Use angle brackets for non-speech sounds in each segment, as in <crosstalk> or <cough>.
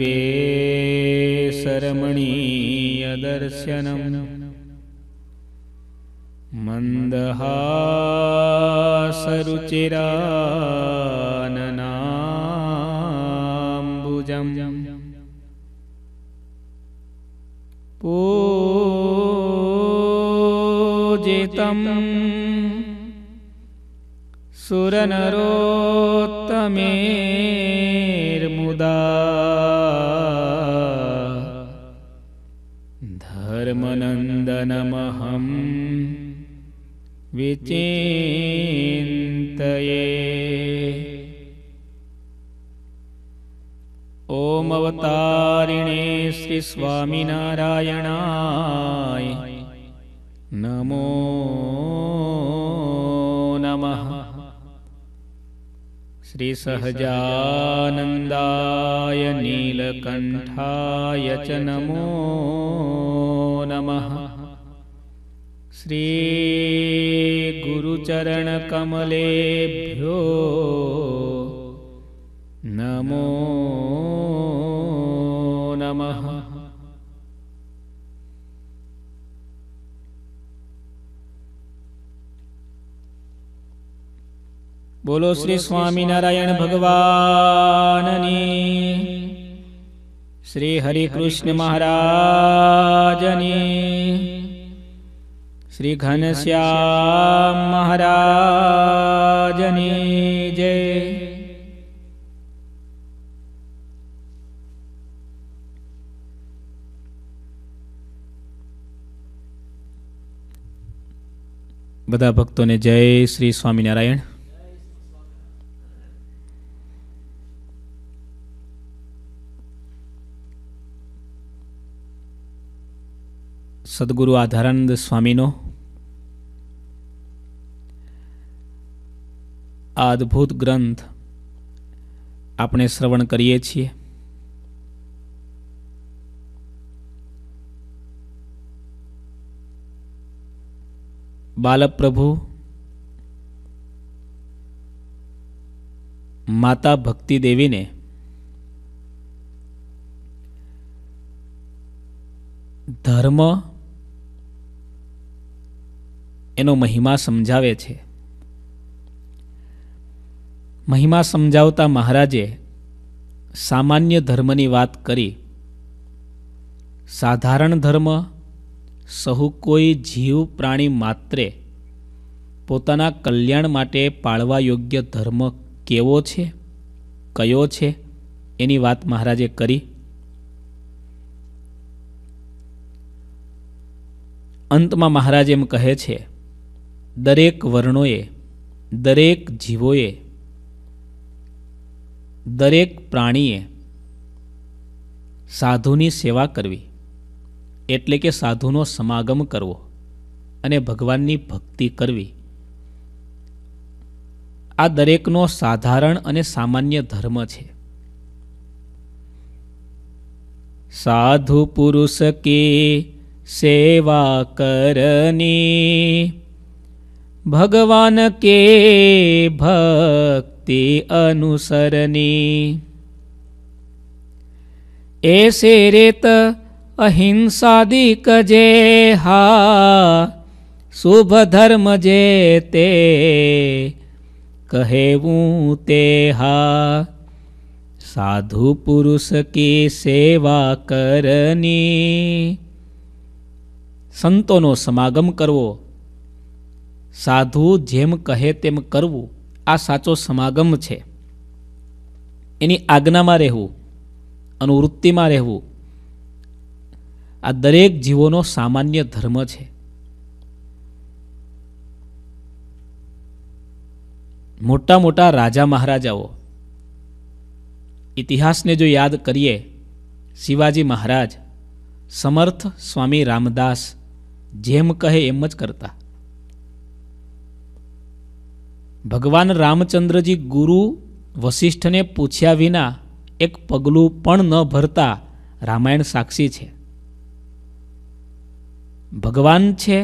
ेशरमणीयदर्शनं मन्दहासरुचिराननाम्बुजं पूजितम् सुरनरोत्तमेर्मुदा विचिन्तये ॐ अवतारिणे श्रीस्वामिनारायणाय नमो नमः श्रीसहजानन्दाय नीलकण्ठाय च नमो नमः श्रीगुरुचरणकमलेभ्यो नमो नमः बोलो श्री श्री स्वामी नारायण हरि कृष्ण महाराजनी શ્રી ઘનશ્યામ મહારાજની જય બધા ભક્તોને જય શ્રી સ્વામિનારાયણ સદગુરુ આધારાનંદ સ્વામીનો આ અદ્ભુત ગ્રંથ આપણે શ્રવણ કરીએ છીએ બાલપ્રભુ માતા ભક્તિ દેવીને ધર્મ એનો મહિમા સમજાવે છે મહિમા સમજાવતા મહારાજે સામાન્ય ધર્મની વાત કરી સાધારણ ધર્મ સહુ કોઈ જીવ પ્રાણી માત્રે પોતાના કલ્યાણ માટે પાળવા યોગ્ય ધર્મ કેવો છે કયો છે એની વાત મહારાજે કરી અંતમાં મહારાજ એમ કહે છે દરેક વર્ણોએ દરેક જીવોએ દરેક પ્રાણીએ સાધુની સેવા કરવી એટલે કે સાધુનો સમાગમ કરવો અને ભગવાનની ભક્તિ કરવી આ દરેકનો સાધારણ અને સામાન્ય ધર્મ છે સાધુ પુરુષ કે સેવા કરની ભગવાન કે ભક્ત ते अनुसरने ऐसे रेत अहिंसा दिक जे हा शुभ धर्म जे ते कहेवूँ ते हा साधु पुरुष की सेवा करनी સંતોનો समागम करवो साधु जेम कहे तेम કરવું આ સાચો સમાગમ છે એની આજ્ઞામાં રહેવું અનુવૃત્તિમાં રહેવું આ દરેક જીવોનો સામાન્ય ધર્મ છે મોટા મોટા રાજા મહારાજાઓ ઇતિહાસને જો યાદ કરીએ શિવાજી મહારાજ સમર્થ સ્વામી રામદાસ જેમ કહે એમ જ કરતા ભગવાન રામચંદ્રજી ગુરુ વસિષ્ઠને પૂછ્યા વિના એક પગલું પણ ન ભરતા રામાયણ સાક્ષી છે ભગવાન છે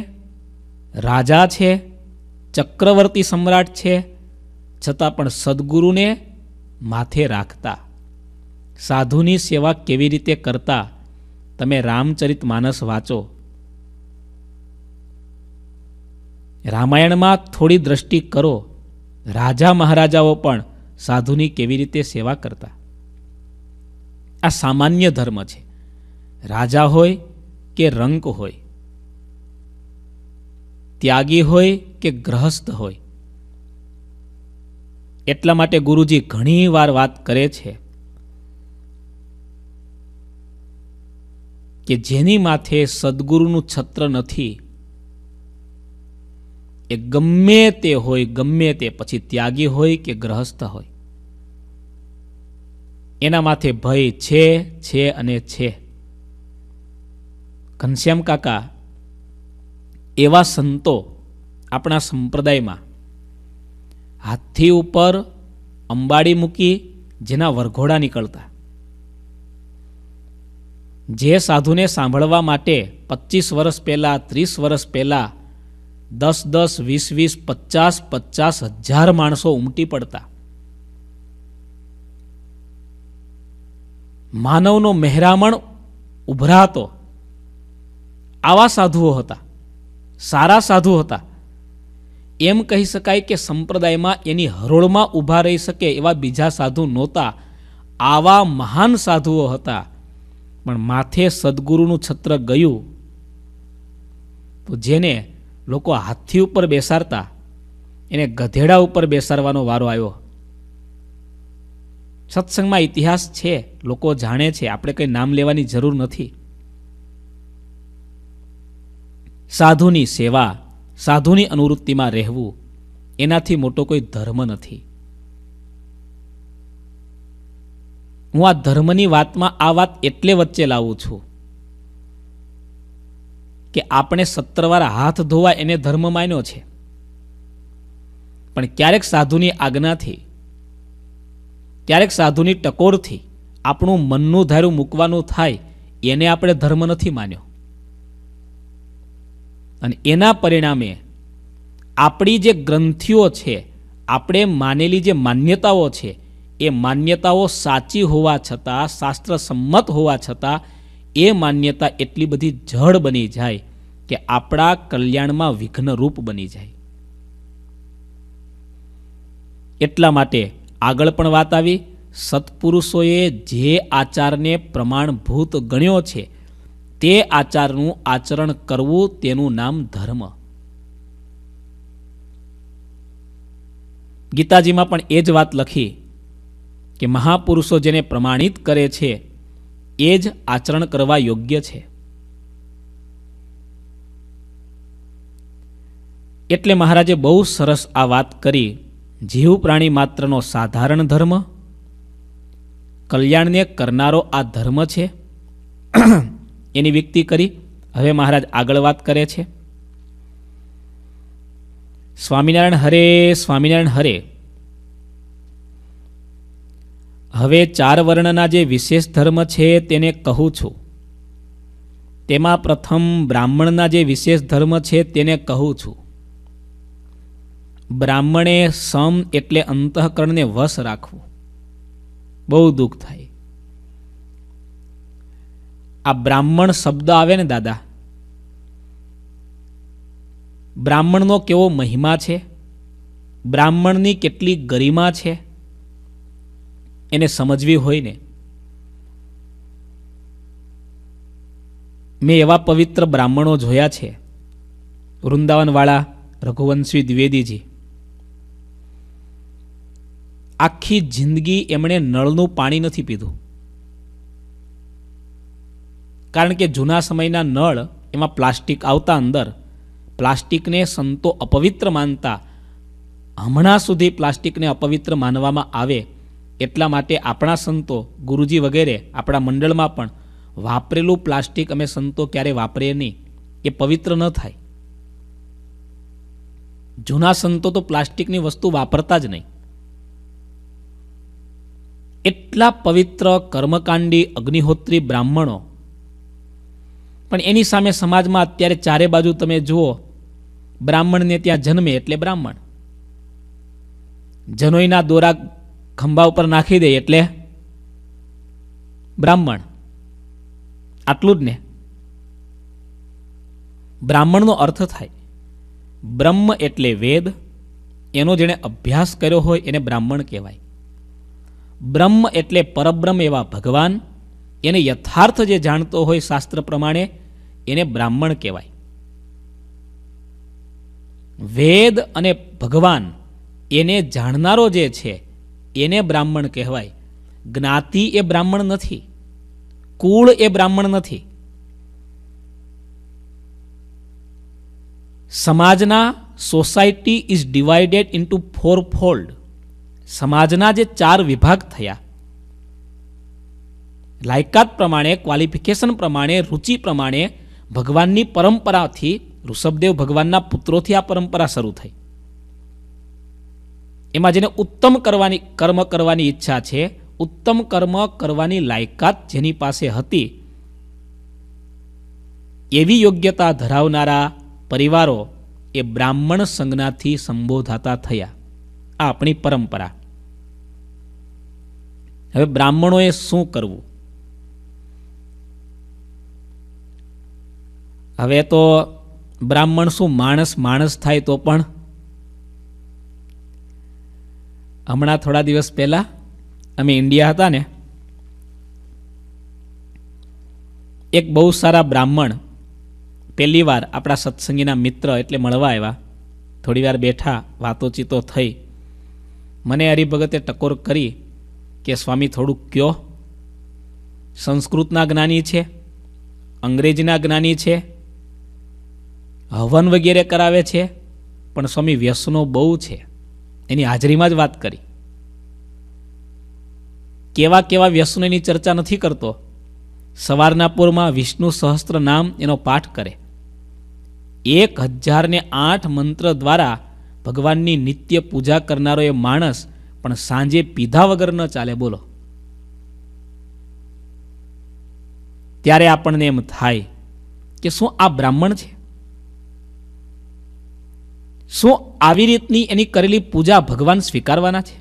રાજા છે ચક્રવર્તી સમ્રાટ છે છતાં પણ સદગુરુને માથે રાખતા સાધુની સેવા કેવી રીતે કરતા તમે રામચરિત માનસ વાંચો રામાયણમાં થોડી દ્રષ્ટિ કરો રાજા મહારાજાઓ પણ સાધુની કેવી રીતે સેવા કરતા આ સામાન્ય ધર્મ છે રાજા હોય કે રંક હોય ત્યાગી હોય કે ગ્રહસ્થ હોય એટલા માટે ગુરુજી ઘણી વાર વાત કરે છે કે જેની માથે સદગુરુનું છત્ર નથી એ ગમે તે હોય ગમે તે પછી ત્યાગી હોય કે ગ્રહસ્થ હોય એના માથે ભય છે છે અને છે ઘનશ્યામ કાકા એવા સંતો આપણા સંપ્રદાયમાં હાથી ઉપર અંબાડી મૂકી જેના વરઘોડા નીકળતા જે સાધુને સાંભળવા માટે પચીસ વર્ષ પહેલાં ત્રીસ વર્ષ પહેલાં દસ દસ વીસ વીસ પચાસ પચાસ હજાર માણસો ઉમટી પડતા માનવનો મહેરામણ ઉભરાતો આવા સાધુઓ હતા સારા સાધુ હતા એમ કહી શકાય કે સંપ્રદાયમાં એની હરોળમાં ઊભા રહી શકે એવા બીજા સાધુ નહોતા આવા મહાન સાધુઓ હતા પણ માથે સદગુરુનું છત્ર ગયું તો જેને લોકો હાથી ઉપર બેસાડતા એને ગધેડા ઉપર બેસાડવાનો વારો આવ્યો સત્સંગમાં ઇતિહાસ છે લોકો જાણે છે આપણે કંઈ નામ લેવાની જરૂર નથી સાધુની સેવા સાધુની અનુવૃત્તિમાં રહેવું એનાથી મોટો કોઈ ધર્મ નથી હું આ ધર્મની વાતમાં આ વાત એટલે વચ્ચે લાવું છું કે આપણે સત્તરવાર હાથ ધોવા એને ધર્મ માન્યો છે પણ ક્યારેક સાધુની આજ્ઞાથી ક્યારેક સાધુની ટકોરથી આપણું મનનું ધાર્યું મૂકવાનું થાય એને આપણે ધર્મ નથી માન્યો અને એના પરિણામે આપણી જે ગ્રંથિઓ છે આપણે માનેલી જે માન્યતાઓ છે એ માન્યતાઓ સાચી હોવા છતાં શાસ્ત્ર સંમત હોવા છતાં એ માન્યતા એટલી બધી જળ બની જાય કે આપણા કલ્યાણમાં વિઘ્નરૂપ બની જાય એટલા માટે આગળ પણ વાત આવી સત્પુરુષોએ જે આચારને પ્રમાણભૂત ગણ્યો છે તે આચારનું આચરણ કરવું તેનું નામ ધર્મ ગીતાજીમાં પણ એ જ વાત લખી કે મહાપુરુષો જેને પ્રમાણિત કરે છે એ જ આચરણ કરવા યોગ્ય છે એટલે મહારાજે બહુ સરસ આ વાત કરી જીવ પ્રાણી માત્રનો સાધારણ ધર્મ કલ્યાણને કરનારો આ ધર્મ છે <clears throat> એની વ્યક્તિ કરી હવે મહારાજ આગળ વાત કરે છે સ્વામિનારાયણ હરે સ્વામિનારાયણ હરે હવે ચાર વર્ણના જે વિશેષ ધર્મ છે તેને કહું છું તેમાં પ્રથમ બ્રાહ્મણના જે વિશેષ ધર્મ છે તેને કહું છું બ્રાહ્મણે સમ એટલે અંતઃકરણને વશ રાખવું બહુ દુઃખ થાય આ બ્રાહ્મણ શબ્દ આવે ને દાદા બ્રાહ્મણનો કેવો મહિમા છે બ્રાહ્મણની કેટલી ગરિમા છે એને સમજવી હોય ને મેં એવા પવિત્ર બ્રાહ્મણો જોયા છે વૃંદાવનવાળા રઘુવંશી દ્વિવેદીજી આખી જિંદગી એમણે નળનું પાણી નથી પીધું કારણ કે જૂના સમયના નળ એમાં પ્લાસ્ટિક આવતા અંદર પ્લાસ્ટિકને સંતો અપવિત્ર માનતા હમણાં સુધી પ્લાસ્ટિકને અપવિત્ર માનવામાં આવે એટલા માટે આપણા સંતો ગુરુજી વગેરે આપણા મંડળમાં પણ વાપરેલું પ્લાસ્ટિક અમે સંતો ક્યારે વાપરીએ નહીં એ પવિત્ર ન થાય જૂના સંતો તો પ્લાસ્ટિકની વસ્તુ વાપરતા જ નહીં એટલા પવિત્ર કર્મકાંડી અગ્નિહોત્રી બ્રાહ્મણો પણ એની સામે સમાજમાં અત્યારે ચારે બાજુ તમે જુઓ બ્રાહ્મણને ત્યાં જન્મે એટલે બ્રાહ્મણ જનોઈના દોરા ખંભા ઉપર નાખી દે એટલે બ્રાહ્મણ આટલું જ ને બ્રાહ્મણનો અર્થ થાય બ્રહ્મ એટલે વેદ એનો જેણે અભ્યાસ કર્યો હોય એને બ્રાહ્મણ કહેવાય બ્રહ્મ એટલે પરબ્રહ્મ એવા ભગવાન એને યથાર્થ જે જાણતો હોય શાસ્ત્ર પ્રમાણે એને બ્રાહ્મણ કહેવાય વેદ અને ભગવાન એને જાણનારો જે છે એને બ્રાહ્મણ કહેવાય જ્ઞાતિ એ બ્રાહ્મણ નથી કુળ એ બ્રાહ્મણ નથી સમાજના society is divided into four fold સમાજના જે ચાર વિભાગ થયા લાયકાત પ્રમાણે ક્વોલિફિકેશન પ્રમાણે રુચિ પ્રમાણે ભગવાનની પરંપરાથી ઋષભદેવ ભગવાનના પુત્રોથી આ પરંપરા શરૂ થઈ એમાં જેને ઉત્તમ કરવાની કર્મ કરવાની ઈચ્છા છે ઉત્તમ કર્મ કરવાની લાયકાત જેની પાસે હતી એવી યોગ્યતા ધરાવનારા પરિવારો એ બ્રાહ્મણ સંજ્ઞાથી સંબોધાતા થયા આ આપણી પરંપરા હવે બ્રાહ્મણોએ શું કરવું હવે તો બ્રાહ્મણ શું માણસ માણસ થાય તો પણ હમણાં થોડા દિવસ પહેલાં અમે ઇન્ડિયા હતા ને એક બહુ સારા બ્રાહ્મણ પહેલી વાર આપણા સત્સંગીના મિત્ર એટલે મળવા આવ્યા થોડી વાર બેઠા વાતોચીતો થઈ મને હરિભગતે ટકોર કરી કે સ્વામી થોડુંક કયો સંસ્કૃતના જ્ઞાની છે અંગ્રેજીના જ્ઞાની છે હવન વગેરે કરાવે છે પણ સ્વામી વ્યસનો બહુ છે એની હાજરીમાં જ વાત કરી કેવા કેવા વ્યસનોની ચર્ચા નથી કરતો સવારના પૂરમાં વિષ્ણુ સહસ્ત્ર નામ એનો પાઠ કરે એક હજારને આઠ મંત્ર દ્વારા ભગવાનની નિત્ય પૂજા કરનારો એ માણસ પણ સાંજે પીધા વગર ન ચાલે બોલો ત્યારે આપણને એમ થાય કે શું આ બ્રાહ્મણ છે શું આવી રીતની એની કરેલી પૂજા ભગવાન સ્વીકારવાના છે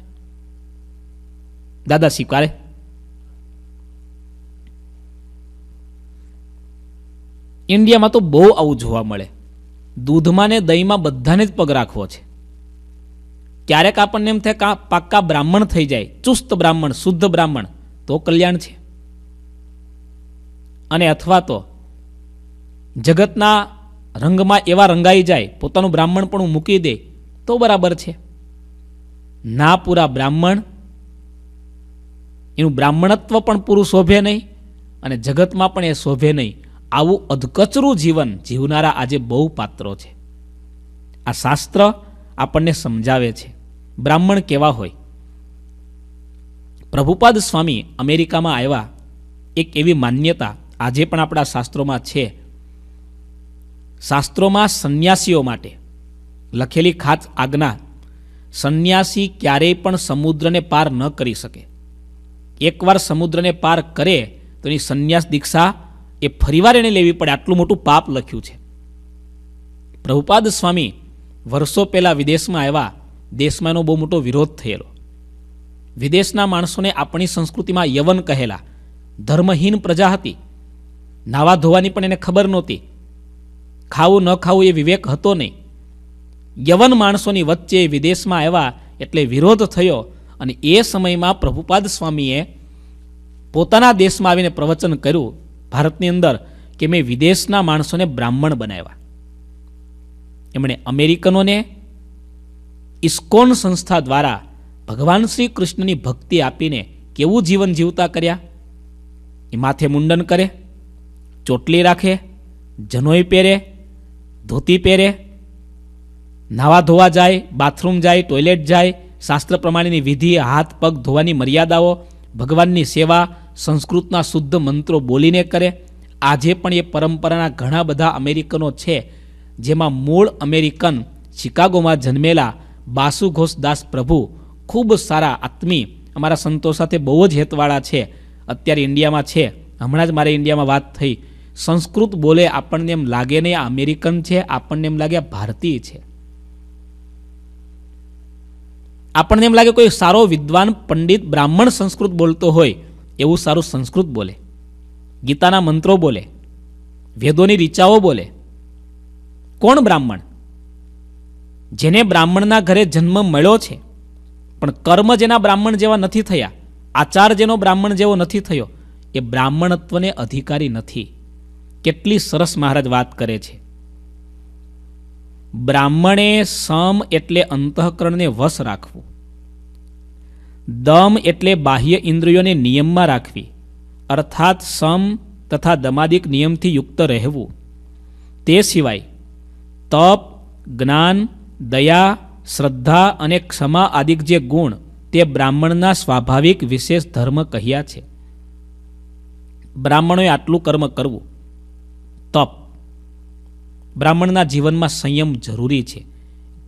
દાદા સ્વીકારે ઇન્ડિયામાં તો બહુ આવું જોવા મળે દૂધમાં ને દહીંમાં બધાને જ પગ રાખવો છે ક્યારેક આપણને એમ થાય કે પાક્કા બ્રાહ્મણ થઈ જાય ચુસ્ત બ્રાહ્મણ શુદ્ધ બ્રાહ્મણ તો કલ્યાણ છે અને અથવા તો જગતના રંગમાં એવા રંગાઈ જાય પોતાનું બ્રાહ્મણ પણ મૂકી દે તો બરાબર છે ના પૂરા બ્રાહ્મણ એનું બ્રાહ્મણત્વ પણ પૂરું શોભે નહીં અને જગતમાં પણ એ શોભે નહીં આવું અધકચરું જીવન જીવનારા આજે બહુ પાત્રો છે આ શાસ્ત્ર આપણને સમજાવે છે બ્રાહ્મણ કેવા હોય પ્રભુપાદ સ્વામી અમેરિકામાં આવ્યા એક એવી માન્યતા આજે પણ આપણા શાસ્ત્રોમાં છે શાસ્ત્રોમાં સંન્યાસીઓ માટે લખેલી ખાસ આજ્ઞા સંન્યાસી ક્યારેય પણ સમુદ્રને પાર ન કરી શકે એકવાર સમુદ્રને પાર કરે તો એની સંન્યાસ દીક્ષા એ ફરીવાર એને લેવી પડે આટલું મોટું પાપ લખ્યું છે પ્રભુપાદ સ્વામી વર્ષો પહેલાં વિદેશમાં આવ્યા દેશમાં એનો બહુ મોટો વિરોધ થયેલો વિદેશના માણસોને આપણી સંસ્કૃતિમાં યવન કહેલા ધર્મહીન પ્રજા હતી નાવા ધોવાની પણ એને ખબર નહોતી ખાવું ન ખાવું એ વિવેક હતો નહીં યવન માણસોની વચ્ચે વિદેશમાં આવ્યા એટલે વિરોધ થયો અને એ સમયમાં પ્રભુપાદ સ્વામીએ પોતાના દેશમાં આવીને પ્રવચન કર્યું ભારતની અંદર કે મેં વિદેશના માણસોને બ્રાહ્મણ બનાવ્યા એમણે અમેરિકનોને ઇસ્કોન સંસ્થા દ્વારા ભગવાન શ્રી કૃષ્ણની ભક્તિ આપીને કેવું જીવન જીવતા કર્યા એ માથે મુંડન કરે ચોટલી રાખે જનોઈ પહેરે ધોતી પહેરે નાવા ધોવા જાય બાથરૂમ જાય ટોયલેટ જાય શાસ્ત્ર પ્રમાણેની વિધિ હાથ પગ ધોવાની મર્યાદાઓ ભગવાનની સેવા સંસ્કૃતના શુદ્ધ મંત્રો બોલીને કરે આજે પણ એ પરંપરાના ઘણા બધા અમેરિકનો છે જેમાં મૂળ અમેરિકન શિકાગોમાં જન્મેલા બાસુ ઘોષ દાસ પ્રભુ ખૂબ સારા આત્મી અમારા સંતો સાથે બહુ જ હેતવાળા છે અત્યારે ઇન્ડિયામાં છે હમણાં જ મારે ઇન્ડિયામાં વાત થઈ સંસ્કૃત બોલે આપણને એમ લાગે નહીં આ અમેરિકન છે આપણને એમ લાગે ભારતીય છે આપણને એમ લાગે કોઈ સારો વિદ્વાન પંડિત બ્રાહ્મણ સંસ્કૃત બોલતો હોય એવું સારું સંસ્કૃત બોલે ગીતાના મંત્રો બોલે વેદોની રીચાઓ બોલે કોણ બ્રાહ્મણ જેને બ્રાહ્મણના ઘરે જન્મ મળ્યો છે પણ કર્મ જેના બ્રાહ્મણ જેવા નથી થયા આચાર જેનો બ્રાહ્મણ જેવો નથી થયો એ બ્રાહ્મણત્વને અધિકારી નથી કેટલી સરસ મહારાજ વાત કરે છે બ્રાહ્મણે સમ એટલે અંતઃકરણને વશ રાખવું દમ એટલે બાહ્ય ઇન્દ્રિયોને નિયમમાં રાખવી અર્થાત સમ તથા દમાદિક નિયમથી યુક્ત રહેવું તે સિવાય તપ જ્ઞાન દયા શ્રદ્ધા અને ક્ષમા આદિક જે ગુણ તે બ્રાહ્મણના સ્વાભાવિક વિશેષ ધર્મ કહ્યા છે બ્રાહ્મણોએ આટલું કર્મ કરવું તપ બ્રાહ્મણના જીવનમાં સંયમ જરૂરી છે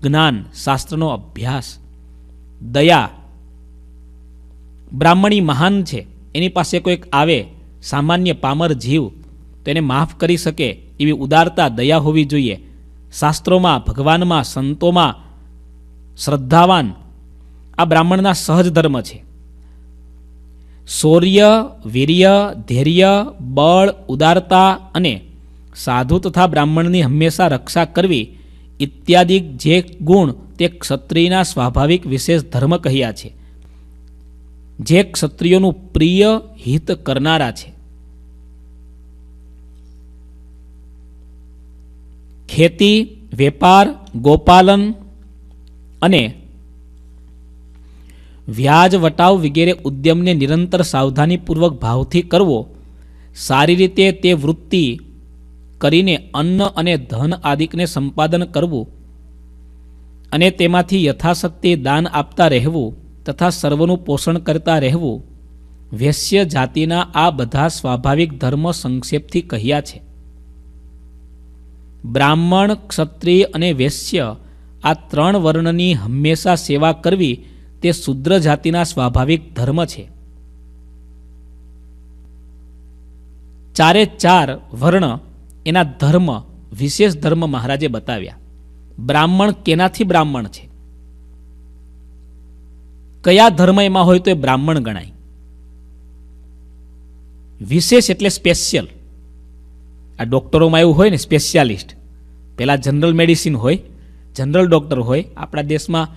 જ્ઞાન શાસ્ત્રનો અભ્યાસ દયા બ્રાહ્મણી મહાન છે એની પાસે કોઈક આવે સામાન્ય પામર જીવ તેને માફ કરી શકે એવી ઉદારતા દયા હોવી જોઈએ શાસ્ત્રોમાં ભગવાનમાં સંતોમાં શ્રદ્ધાવાન આ બ્રાહ્મણના સહજ ધર્મ છે શૌર્ય વીર્ય ધૈર્ય બળ ઉદારતા અને સાધુ તથા બ્રાહ્મણની હંમેશા રક્ષા કરવી ઇત્યાદિ જે ગુણ તે ક્ષત્રિયના સ્વાભાવિક વિશેષ ધર્મ કહ્યા છે જે ક્ષત્રિયોનું પ્રિય હિત કરનારા છે ખેતી વેપાર ગોપાલન અને વ્યાજ વટાવ વગેરે ઉદ્યમને નિરંતર સાવધાનીપૂર્વક ભાવથી કરવો સારી રીતે તે વૃત્તિ કરીને અન્ન અને ધન આદિકને સંપાદન કરવું અને તેમાંથી યથાશક્તિ દાન આપતા રહેવું તથા સર્વનું પોષણ કરતા રહેવું વેશ્ય જાતિના આ બધા સ્વાભાવિક ધર્મ સંક્ષેપથી કહ્યા છે બ્રાહ્મણ ક્ષત્રિય અને વેશ્ય આ ત્રણ વર્ણની હંમેશા સેવા કરવી તે શુદ્ર જાતિના સ્વાભાવિક ધર્મ છે ચારે ચાર વર્ણ એના ધર્મ વિશેષ ધર્મ મહારાજે બતાવ્યા બ્રાહ્મણ કેનાથી બ્રાહ્મણ છે કયા ધર્મ એમાં હોય તો એ બ્રાહ્મણ ગણાય વિશેષ એટલે સ્પેશિયલ આ ડૉક્ટરોમાં એવું હોય ને સ્પેશિયાલિસ્ટ પહેલાં જનરલ મેડિસિન હોય જનરલ ડૉક્ટર હોય આપણા દેશમાં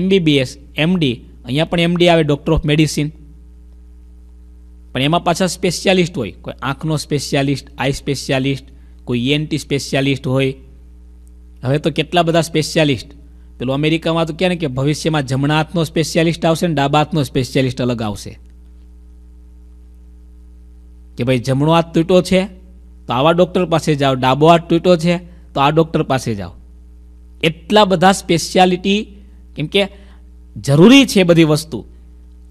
એમબીબીએસ એમડી અહીંયા પણ એમડી આવે ડૉક્ટર ઓફ મેડિસિન પણ એમાં પાછા સ્પેશિયાલિસ્ટ હોય કોઈ આંખનો સ્પેશિયાલિસ્ટ આઈ સ્પેશિયાલિસ્ટ કોઈ એન્ટી e સ્પેશિયાલિસ્ટ હોય હવે તો કેટલા બધા સ્પેશિયાલિસ્ટ પેલું અમેરિકામાં તો કહે ને કે ભવિષ્યમાં જમણા હાથનો સ્પેશિયાલિસ્ટ આવશે ને ડાબા હાથનો સ્પેશિયાલિસ્ટ અલગ આવશે કે ભાઈ જમણો હાથ તૂટ્યો છે તો આવા ડૉક્ટર પાસે જાઓ ડાબો હાથ તૂટ્યો છે તો આ ડૉક્ટર પાસે જાઓ એટલા બધા સ્પેશિયાલિટી કેમ કે જરૂરી છે બધી વસ્તુ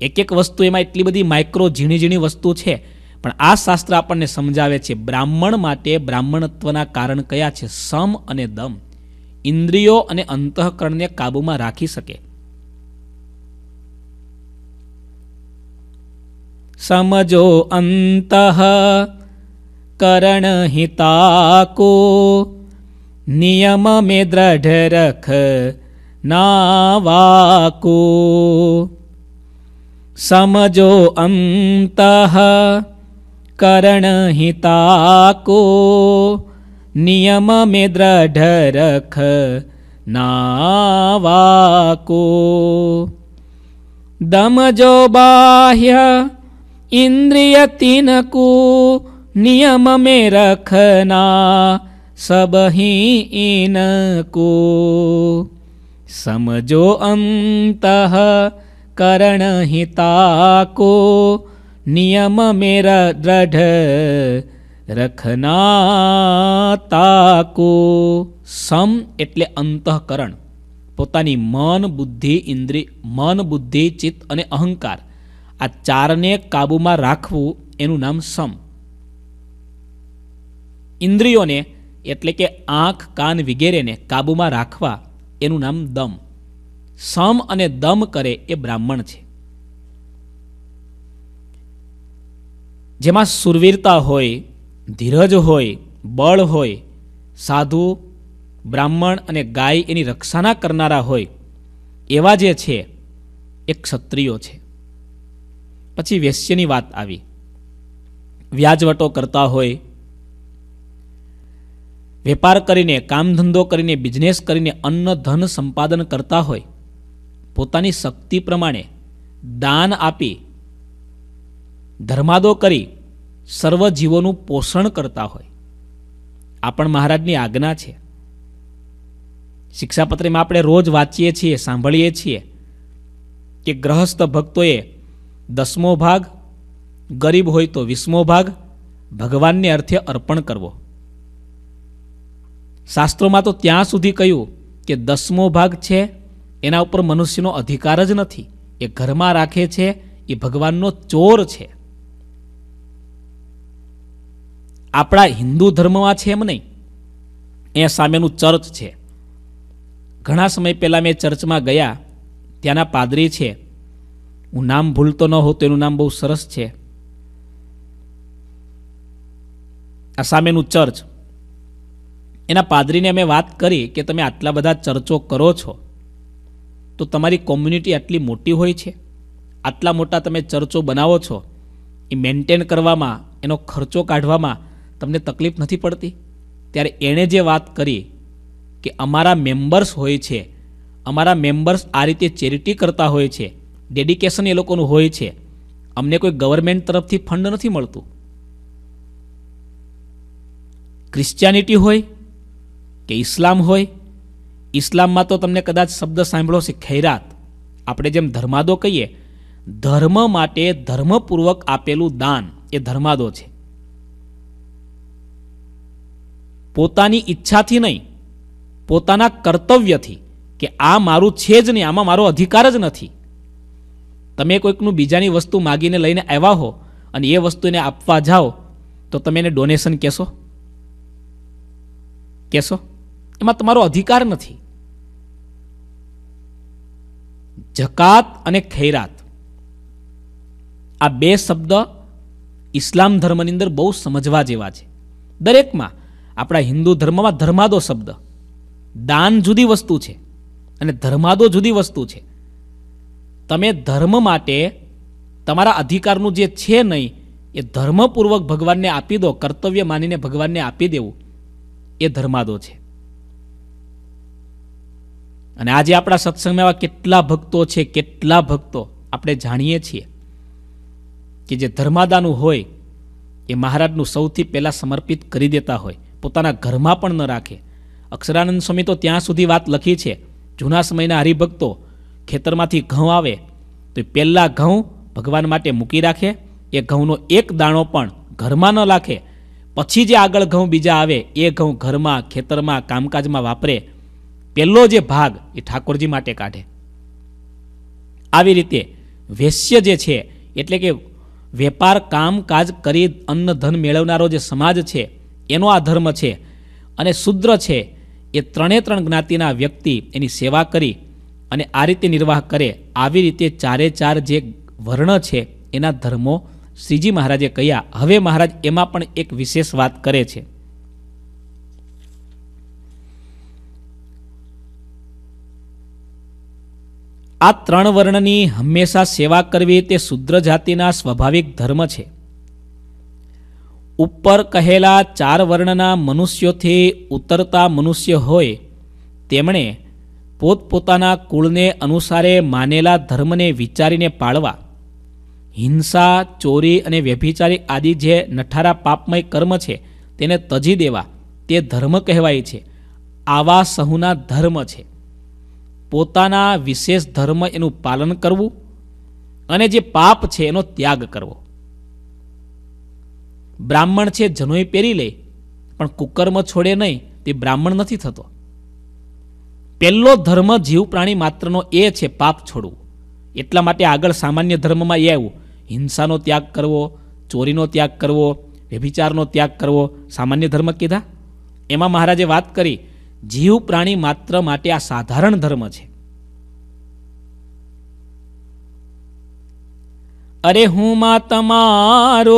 એક એક વસ્તુ એમાં એટલી બધી માઇક્રો ઝીણી ઝીણી વસ્તુ છે પણ આ શાસ્ત્ર આપણને સમજાવે છે બ્રાહ્મણ માટે બ્રાહ્મણત્વના કારણ કયા છે સમ અને દમ ઇન્દ્રિયો અને અંતઃકરણને કાબૂમાં રાખી શકે સમજો અંત કરણ હિતાકો નિયમ મે દ્રઢ રખ નાવાકો સમજો અંતઃ करणहिताको नियममे नियम नावाको रख दमजो बाह्य इन्द्रियति रखना सबहि इनको समजो अन्तः करणहिताको નિયમ મેરા दृढ़ રખના તાકો સમ એટલે અંતઃકરણ પોતાની મન બુદ્ધિ ઇન્દ્રિ મન બુદ્ધિ ચિત્ત અને અહંકાર આ ચારને કાબૂમાં રાખવું એનું નામ સમ ઇન્દ્રિયોને એટલે કે આંખ કાન વગેરેને કાબૂમાં રાખવા એનું નામ દમ સમ અને દમ કરે એ બ્રાહ્મણ છે જેમાં સુરવીરતા હોય ધીરજ હોય બળ હોય સાધુ બ્રાહ્મણ અને ગાય એની રક્ષાના કરનારા હોય એવા જે છે એ ક્ષત્રિયો છે પછી વેશ્યની વાત આવી વ્યાજવટો કરતા હોય વેપાર કરીને કામ ધંધો કરીને બિઝનેસ કરીને અન્ન ધન સંપાદન કરતા હોય પોતાની શક્તિ પ્રમાણે દાન આપી ધર્માદો કરી સર્વ જીવોનું પોષણ કરતા હોય આ પણ મહારાજની આજ્ઞા છે શિક્ષાપત્રીમાં આપણે રોજ વાંચીએ છીએ સાંભળીએ છીએ કે ગ્રહસ્થ ભક્તોએ દસમો ભાગ ગરીબ હોય તો વીસમો ભાગ ભગવાનને અર્થે અર્પણ કરવો શાસ્ત્રોમાં તો ત્યાં સુધી કહ્યું કે દસમો ભાગ છે એના ઉપર મનુષ્યનો અધિકાર જ નથી એ ઘરમાં રાખે છે એ ભગવાનનો ચોર છે આપણા હિન્દુ ધર્મમાં છે એમ નહીં એ સામેનું ચર્ચ છે ઘણા સમય પહેલાં મેં ચર્ચમાં ગયા ત્યાંના પાદરી છે હું નામ ભૂલતો ન હોઉં તેનું નામ બહુ સરસ છે આ સામેનું ચર્ચ એના પાદરીને અમે વાત કરી કે તમે આટલા બધા ચર્ચો કરો છો તો તમારી કોમ્યુનિટી આટલી મોટી હોય છે આટલા મોટા તમે ચર્ચો બનાવો છો એ મેન્ટેન કરવામાં એનો ખર્ચો કાઢવામાં તમને તકલીફ નથી પડતી ત્યારે એણે જે વાત કરી કે અમારા મેમ્બર્સ હોય છે અમારા મેમ્બર્સ આ રીતે ચેરિટી કરતા હોય છે ડેડિકેશન એ લોકોનું હોય છે અમને કોઈ ગવર્મેન્ટ તરફથી ફંડ નથી મળતું ક્રિશ્ચિયાનિટી હોય કે ઇસ્લામ હોય ઇસ્લામમાં તો તમને કદાચ શબ્દ સાંભળો છે ખૈરાત આપણે જેમ ધર્માદો કહીએ ધર્મ માટે ધર્મપૂર્વક આપેલું દાન એ ધર્માદો છે પોતાની ઈચ્છાથી નહીં પોતાના કર્તવ્યથી કે આ મારું છે જ નહીં આમાં મારો અધિકાર જ નથી તમે કોઈકનું બીજાની વસ્તુ માગીને લઈને આવ્યા હો અને એ વસ્તુ એને આપવા જાઓ તો તમે એને ડોનેશન કહેશો કહેશો એમાં તમારો અધિકાર નથી જકાત અને ખૈરાત આ બે શબ્દ ઇસ્લામ ધર્મની અંદર બહુ સમજવા જેવા છે દરેકમાં આપણા હિન્દુ ધર્મમાં ધર્માદો શબ્દ દાન જુદી વસ્તુ છે અને ધર્માદો જુદી વસ્તુ છે તમે ધર્મ માટે તમારા અધિકારનું જે છે નહીં એ ધર્મપૂર્વક ભગવાનને આપી દો કર્તવ્ય માનીને ભગવાનને આપી દેવું એ ધર્માદો છે અને આજે આપણા સત્સંગમાં એવા કેટલા ભક્તો છે કેટલા ભક્તો આપણે જાણીએ છીએ કે જે ધર્માદાનું હોય એ મહારાજનું સૌથી પહેલાં સમર્પિત કરી દેતા હોય પોતાના ઘરમાં પણ ન રાખે અક્ષરાનંદ સ્વામી તો ત્યાં સુધી વાત લખી છે જૂના સમયના હરિભક્તો ખેતરમાંથી ઘઉં આવે તો પહેલાં ઘઉં ભગવાન માટે મૂકી રાખે એ ઘઉંનો એક દાણો પણ ઘરમાં ન રાખે પછી જે આગળ ઘઉં બીજા આવે એ ઘઉં ઘરમાં ખેતરમાં કામકાજમાં વાપરે પહેલો જે ભાગ એ ઠાકોરજી માટે કાઢે આવી રીતે વેશ્ય જે છે એટલે કે વેપાર કામકાજ કરી અન્ન ધન મેળવનારો જે સમાજ છે એનો આ ધર્મ છે અને શુદ્ર છે એ ત્રણે ત્રણ જ્ઞાતિના વ્યક્તિ એની સેવા કરી અને આ રીતે નિર્વાહ કરે આવી રીતે ચારે ચાર જે વર્ણ છે એના ધર્મો શ્રીજી મહારાજે કહ્યા હવે મહારાજ એમાં પણ એક વિશેષ વાત કરે છે આ ત્રણ વર્ણની હંમેશા સેવા કરવી તે શુદ્ર જાતિના સ્વાભાવિક ધર્મ છે ઉપર કહેલા ચાર વર્ણના મનુષ્યોથી ઉતરતા મનુષ્ય હોય તેમણે પોતપોતાના કુળને અનુસારે માનેલા ધર્મને વિચારીને પાળવા હિંસા ચોરી અને વ્યભિચારી આદિ જે નઠારા પાપમય કર્મ છે તેને તજી દેવા તે ધર્મ કહેવાય છે આવા સહુના ધર્મ છે પોતાના વિશેષ ધર્મ એનું પાલન કરવું અને જે પાપ છે એનો ત્યાગ કરવો બ્રાહ્મણ છે જનોઈ પહેરી લે પણ કુકર્મ છોડે નહીં તે બ્રાહ્મણ નથી થતો પહેલો ધર્મ જીવ પ્રાણી માત્રનો એ છે પાપ છોડવું એટલા માટે આગળ સામાન્ય ધર્મમાં એ આવ્યું હિંસાનો ત્યાગ કરવો ચોરીનો ત્યાગ કરવો વ્યભિચારનો ત્યાગ કરવો સામાન્ય ધર્મ કીધા એમાં મહારાજે વાત કરી જીવ પ્રાણી માત્ર માટે આ સાધારણ ધર્મ છે અરે હું માં તમારો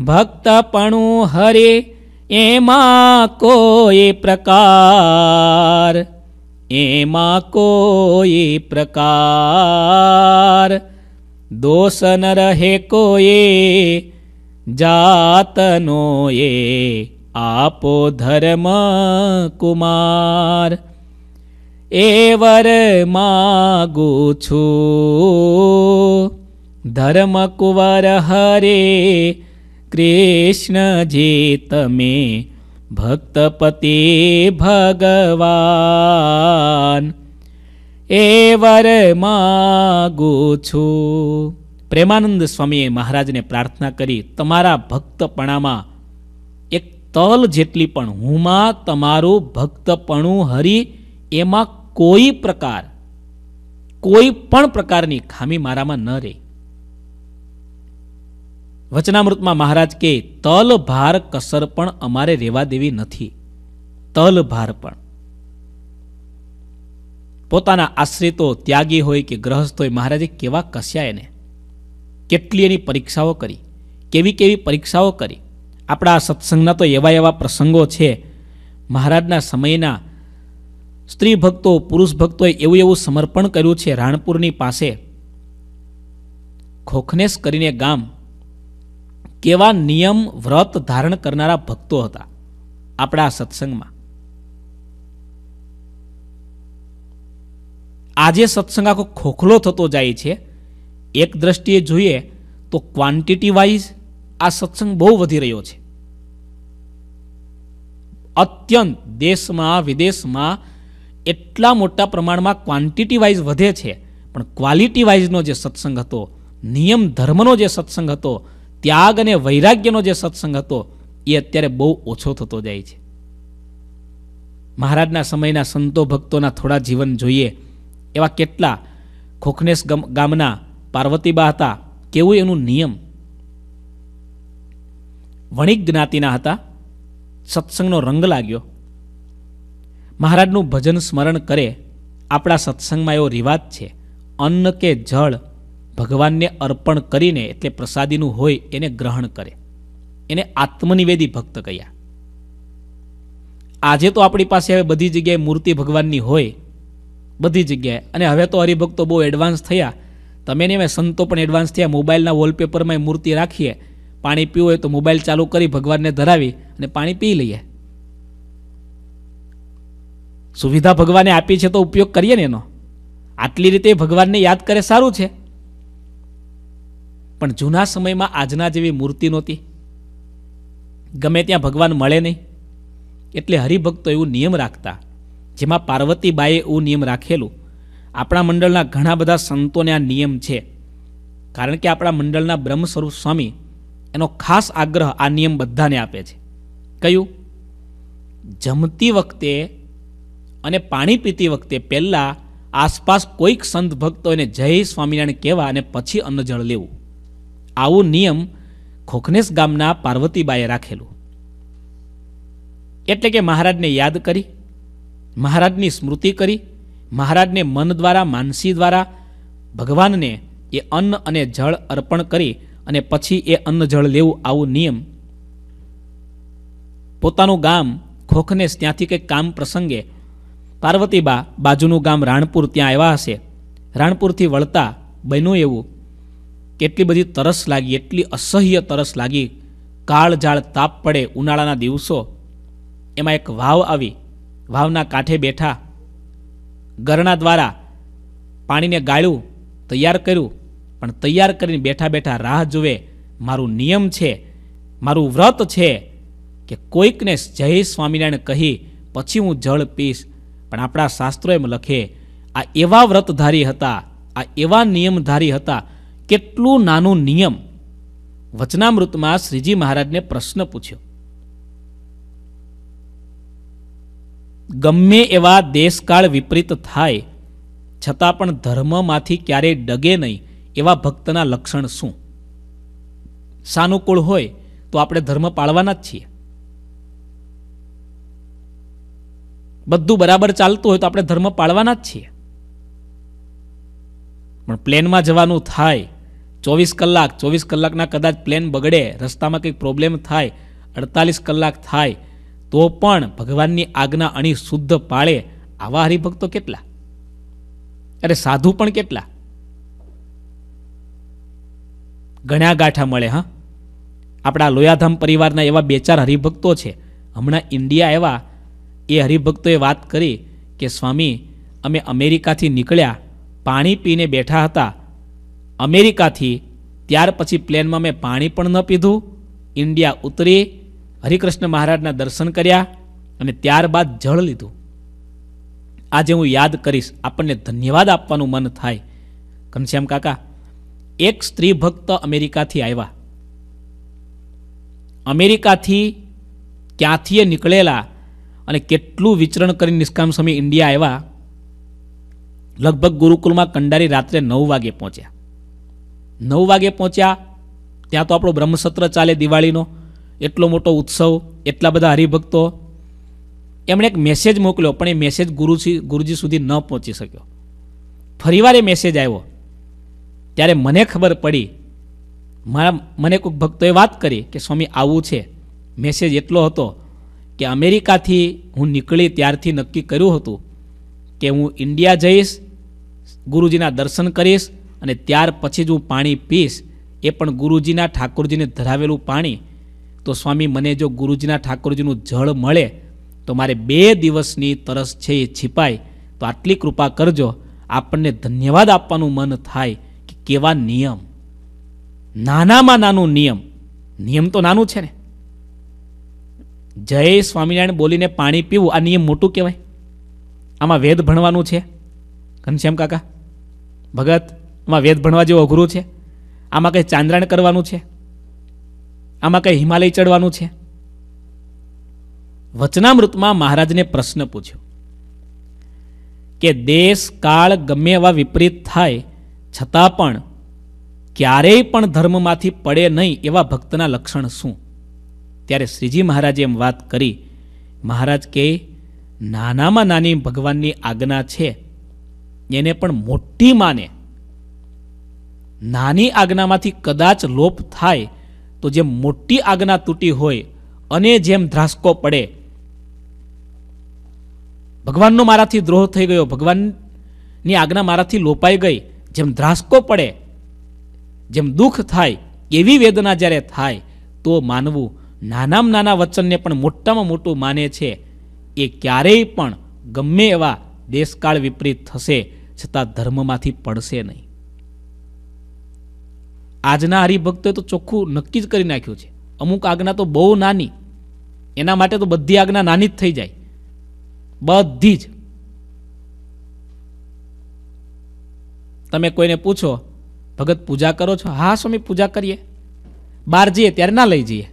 ભક્તપણું હરે એમાં કોઈ પ્રકાર એમાં કોઈ પ્રકાર દોષ ન રહે કોઈ જાતનો એ આપો ધર્મ કુમાર એ વર માગું છું ધર્મ કુંવર હરે કૃષ્ણજી તમે ભક્તપતિ ભગવાન એ વર માગું છું પ્રેમાનંદ સ્વામીએ મહારાજને પ્રાર્થના કરી તમારા ભક્તપણામાં એક તલ જેટલી પણ હુંમાં તમારું ભક્તપણું હરી એમાં કોઈ પ્રકાર કોઈ પણ પ્રકારની ખામી મારામાં ન રહી વચનામૃતમાં મહારાજ કે તલ ભાર કસર પણ અમારે રહેવા દેવી નથી તલ ભાર પણ પોતાના આશ્રિતો ત્યાગી હોય કે ગ્રહસ્થ હોય મહારાજે કેવા કસ્યા એને કેટલી એની પરીક્ષાઓ કરી કેવી કેવી પરીક્ષાઓ કરી આપણા સત્સંગના તો એવા એવા પ્રસંગો છે મહારાજના સમયના સ્ત્રી ભક્તો પુરુષ ભક્તોએ એવું એવું સમર્પણ કર્યું છે રાણપુરની પાસે ખોખનેશ કરીને ગામ કેવા નિયમ વ્રત ધારણ કરનારા ભક્તો હતા આપણા સત્સંગમાં આજે સત્સંગ આખો ખોખલો થતો જાય છે એક દ્રષ્ટિએ જોઈએ તો ક્વોન્ટિટી વાઇઝ આ સત્સંગ બહુ વધી રહ્યો છે અત્યંત દેશમાં વિદેશમાં એટલા મોટા પ્રમાણમાં ક્વોન્ટિટી વાઇઝ વધે છે પણ ક્વોલિટી વાઇઝનો જે સત્સંગ હતો નિયમ ધર્મનો જે સત્સંગ હતો ત્યાગ અને વૈરાગ્યનો જે સત્સંગ હતો એ અત્યારે બહુ ઓછો થતો જાય છે મહારાજના સમયના સંતો ભક્તોના થોડા જીવન જોઈએ એવા કેટલા ખોખનેશ ગામના પાર્વતીબા હતા કેવું એનું નિયમ વણિક જ્ઞાતિના હતા સત્સંગનો રંગ લાગ્યો મહારાજનું ભજન સ્મરણ કરે આપણા સત્સંગમાં એવો રિવાજ છે અન્ન કે જળ ભગવાનને અર્પણ કરીને એટલે પ્રસાદીનું હોય એને ગ્રહણ કરે એને આત્મનિવેદી ભક્ત કહ્યા આજે તો આપણી પાસે હવે બધી જગ્યાએ મૂર્તિ ભગવાનની હોય બધી જગ્યાએ અને હવે તો હરિભક્તો બહુ એડવાન્સ થયા તમે નહીં સંતો પણ એડવાન્સ થયા મોબાઈલના વોલપેપરમાં મૂર્તિ રાખીએ પાણી પીવું હોય તો મોબાઈલ ચાલુ કરી ભગવાનને ધરાવી અને પાણી પી લઈએ સુવિધા ભગવાને આપી છે તો ઉપયોગ કરીએ ને એનો આટલી રીતે ભગવાનને યાદ કરે સારું છે પણ જૂના સમયમાં આજના જેવી મૂર્તિ નહોતી ગમે ત્યાં ભગવાન મળે નહીં એટલે હરિભક્તો એવું નિયમ રાખતા જેમાં પાર્વતીબાએ એવું નિયમ રાખેલું આપણા મંડળના ઘણા બધા સંતોને આ નિયમ છે કારણ કે આપણા મંડળના બ્રહ્મ સ્વરૂપ સ્વામી એનો ખાસ આગ્રહ આ નિયમ બધાને આપે છે કયું જમતી વખતે અને પાણી પીતી વખતે પહેલાં આસપાસ કોઈક સંત ભક્તો એને જય સ્વામિનારાયણ કહેવા અને પછી અન્નજળ લેવું આવો નિયમ ખોખનેસ ગામના પાર્વતીબાએ રાખેલું એટલે કે મહારાજને યાદ કરી મહારાજની સ્મૃતિ કરી મહારાજને મન દ્વારા માનસી દ્વારા ભગવાનને એ અન્ન અને જળ અર્પણ કરી અને પછી એ અન્ન જળ લેવું આવું નિયમ પોતાનું ગામ ખોખનેસ ત્યાંથી કંઈક કામ પ્રસંગે પાર્વતીબા બાજુનું ગામ રાણપુર ત્યાં આવ્યા હશે રાણપુરથી વળતા બન્યું એવું કેટલી બધી તરસ લાગી એટલી અસહ્ય તરસ લાગી કાળ કાળઝાળ તાપ પડે ઉનાળાના દિવસો એમાં એક વાવ આવી વાવના કાંઠે બેઠા ગરણા દ્વારા પાણીને ગાળ્યું તૈયાર કર્યું પણ તૈયાર કરીને બેઠા બેઠા રાહ જુએ મારું નિયમ છે મારું વ્રત છે કે કોઈકને જય સ્વામિનારાયણ કહી પછી હું જળ પીશ પણ આપણા શાસ્ત્રો એમ લખે આ એવા વ્રતધારી હતા આ એવા નિયમધારી હતા કેટલું નાનું નિયમ વચનામૃતમાં શ્રીજી મહારાજને પ્રશ્ન પૂછ્યો ગમે એવા દેશકાળ વિપરીત થાય છતાં પણ ધર્મમાંથી ક્યારેય ડગે નહીં એવા ભક્તના લક્ષણ શું સાનુકૂળ હોય તો આપણે ધર્મ પાળવાના જ છીએ બધું બરાબર ચાલતું હોય તો આપણે ધર્મ પાળવાના જ છીએ પણ પ્લેનમાં જવાનું થાય ચોવીસ કલાક ચોવીસ કલાકના કદાચ પ્લેન બગડે રસ્તામાં કંઈક પ્રોબ્લેમ થાય અડતાલીસ કલાક થાય તો પણ ભગવાનની આજ્ઞા અણી શુદ્ધ પાળે આવા હરિભક્તો કેટલા અરે સાધુ પણ કેટલા ગણ્યા ગાંઠા મળે હા આપણા લોયાધામ પરિવારના એવા બે ચાર હરિભક્તો છે હમણાં ઇન્ડિયા એવા એ હરિભક્તોએ વાત કરી કે સ્વામી અમે અમેરિકાથી નીકળ્યા પાણી પીને બેઠા હતા અમેરિકાથી ત્યાર પછી પ્લેનમાં મેં પાણી પણ ન પીધું ઇન્ડિયા ઉતરી હરિકૃષ્ણ મહારાજના દર્શન કર્યા અને ત્યારબાદ જળ લીધું આજે હું યાદ કરીશ આપણને ધન્યવાદ આપવાનું મન થાય ઘનશ્યામ કાકા એક સ્ત્રી ભક્ત અમેરિકાથી આવ્યા અમેરિકાથી ક્યાંથી નીકળેલા અને કેટલું વિચરણ કરી નિષ્કામ સમય ઇન્ડિયા આવ્યા લગભગ ગુરુકુલમાં કંડારી રાત્રે નવ વાગે પહોંચ્યા નવ વાગે પહોંચ્યા ત્યાં તો આપણો બ્રહ્મસત્ર ચાલે દિવાળીનો એટલો મોટો ઉત્સવ એટલા બધા હરિભક્તો એમણે એક મેસેજ મોકલ્યો પણ એ મેસેજ ગુરુજી ગુરુજી સુધી ન પહોંચી શક્યો ફરીવાર એ મેસેજ આવ્યો ત્યારે મને ખબર પડી મારા મને કોઈક ભક્તોએ વાત કરી કે સ્વામી આવું છે મેસેજ એટલો હતો કે અમેરિકાથી હું નીકળી ત્યારથી નક્કી કર્યું હતું કે હું ઇન્ડિયા જઈશ ગુરુજીના દર્શન કરીશ અને ત્યાર પછી જ હું પાણી પીશ એ પણ ગુરુજીના ઠાકોરજીને ધરાવેલું પાણી તો સ્વામી મને જો ગુરુજીના ઠાકોરજીનું જળ મળે તો મારે બે દિવસની તરસ છે એ છીપાય તો આટલી કૃપા કરજો આપણને ધન્યવાદ આપવાનું મન થાય કે કેવા નિયમ નાનામાં નાનું નિયમ નિયમ તો નાનું છે ને જય સ્વામિનારાયણ બોલીને પાણી પીવું આ નિયમ મોટું કહેવાય આમાં વેદ ભણવાનું છે ઘનશ્યામ કાકા ભગત માં વેદ ભણવા જેવું અઘરું છે આમાં કંઈ ચાંદ્રાણ કરવાનું છે આમાં કંઈ હિમાલય ચડવાનું છે વચનામૃતમાં મહારાજને પ્રશ્ન પૂછ્યો કે દેશ કાળ ગમે એવા વિપરીત થાય છતાં પણ ક્યારેય પણ ધર્મમાંથી પડે નહીં એવા ભક્તના લક્ષણ શું ત્યારે શ્રીજી મહારાજે એમ વાત કરી મહારાજ કે નાનામાં નાની ભગવાનની આજ્ઞા છે એને પણ મોટી માને નાની આજ્ઞામાંથી કદાચ લોપ થાય તો જેમ મોટી આજ્ઞા તૂટી હોય અને જેમ ધ્રાસકો પડે ભગવાનનો મારાથી દ્રોહ થઈ ગયો ભગવાનની આજ્ઞા મારાથી લોપાઈ ગઈ જેમ ધ્રાસકો પડે જેમ દુઃખ થાય એવી વેદના જ્યારે થાય તો માનવું નાનામાં નાના વચનને પણ મોટામાં મોટું માને છે એ ક્યારેય પણ ગમે એવા દેશકાળ વિપરીત થશે છતાં ધર્મમાંથી પડશે નહીં આજના હરિભક્તોએ તો ચોખ્ખું નક્કી જ કરી નાખ્યું છે અમુક આજ્ઞા તો બહુ નાની એના માટે તો બધી આજ્ઞા નાની જ થઈ જાય બધી જ તમે કોઈને પૂછો ભગત પૂજા કરો છો હા સ્વામી પૂજા કરીએ બહાર જઈએ ત્યારે ના લઈ જઈએ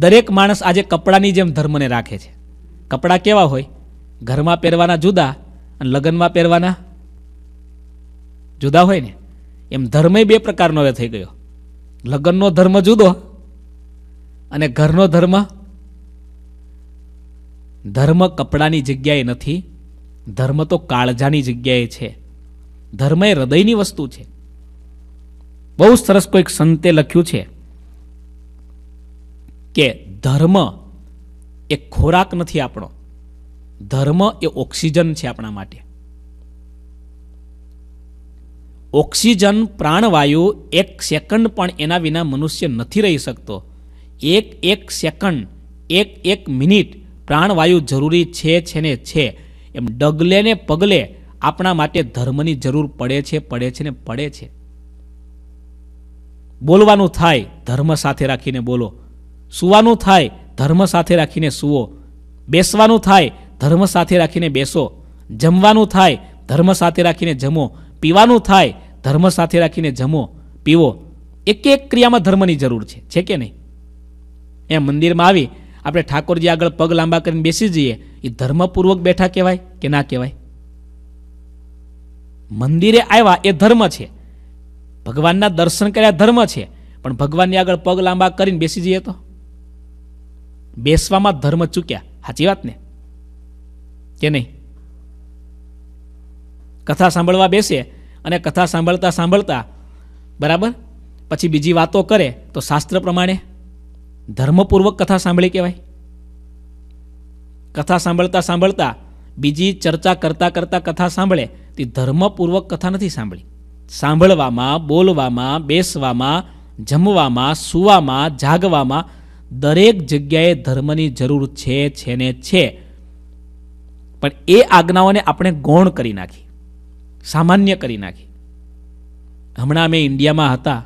દરેક માણસ આજે કપડાની જેમ ધર્મને રાખે છે કપડાં કેવા હોય ઘરમાં પહેરવાના જુદા અને લગ્નમાં પહેરવાના જુદા હોય ને એમ ધર્મય બે પ્રકારનો હવે થઈ ગયો લગ્નનો ધર્મ જુદો અને ઘરનો ધર્મ ધર્મ કપડાની જગ્યાએ નથી ધર્મ તો કાળજાની જગ્યાએ છે ધર્મ એ હૃદયની વસ્તુ છે બહુ સરસ કોઈક સંતે લખ્યું છે કે ધર્મ એ ખોરાક નથી આપણો ધર્મ એ ઓક્સિજન છે આપણા માટે ઓક્સિજન પ્રાણવાયુ એક સેકન્ડ પણ એના વિના મનુષ્ય નથી રહી શકતો એક એક સેકન્ડ એક એક મિનિટ પ્રાણવાયુ જરૂરી છે છે ને છે એમ ડગલે ને પગલે આપણા માટે ધર્મની જરૂર પડે છે પડે છે ને પડે છે બોલવાનું થાય ધર્મ સાથે રાખીને બોલો સુવાનું થાય ધર્મ સાથે રાખીને સુવો બેસવાનું થાય ધર્મ સાથે રાખીને બેસો જમવાનું થાય ધર્મ સાથે રાખીને જમો પીવાનું થાય ધર્મ સાથે રાખીને જમો પીવો એક એક ક્રિયામાં ધર્મની જરૂર છે છે કે નહીં એમ મંદિરમાં આવી આપણે ઠાકોરજી આગળ પગ લાંબા કરીને બેસી જઈએ એ ધર્મપૂર્વક બેઠા કહેવાય કે ના કહેવાય મંદિરે આવ્યા એ ધર્મ છે ભગવાનના દર્શન કર્યા ધર્મ છે પણ ભગવાનની આગળ પગ લાંબા કરીને બેસી જઈએ તો બેસવામાં ધર્મ ચૂક્યા સાચી વાત ને કે નહીં કથા સાંભળવા બેસે અને કથા સાંભળતા સાંભળતા બરાબર પછી બીજી વાતો કરે તો શાસ્ત્ર પ્રમાણે ધર્મપૂર્વક કથા સાંભળી કહેવાય કથા સાંભળતા સાંભળતા બીજી ચર્ચા કરતાં કરતાં કથા સાંભળે તે ધર્મપૂર્વક કથા નથી સાંભળી સાંભળવામાં બોલવામાં બેસવામાં જમવામાં સુવામાં જાગવામાં દરેક જગ્યાએ ધર્મની જરૂર છે છે ને છે પણ એ આજ્ઞાઓને આપણે ગૌણ કરી નાખી સામાન્ય કરી નાખી હમણાં અમે ઇન્ડિયામાં હતા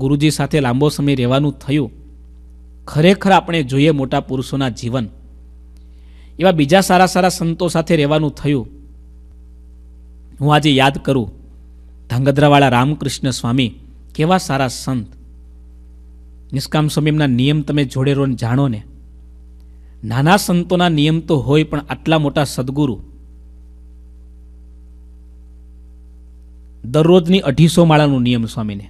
ગુરુજી સાથે લાંબો સમય રહેવાનું થયું ખરેખર આપણે જોઈએ મોટા પુરુષોના જીવન એવા બીજા સારા સારા સંતો સાથે રહેવાનું થયું હું આજે યાદ કરું ધાંગધ્રાવાળા રામકૃષ્ણ સ્વામી કેવા સારા સંત નિષ્કામ સ્વામી નિયમ તમે જોડે રોન જાણો ને નાના સંતોના નિયમ તો હોય પણ આટલા મોટા સદગુરુ દરરોજની અઢીસો માળાનું નિયમ સ્વામીને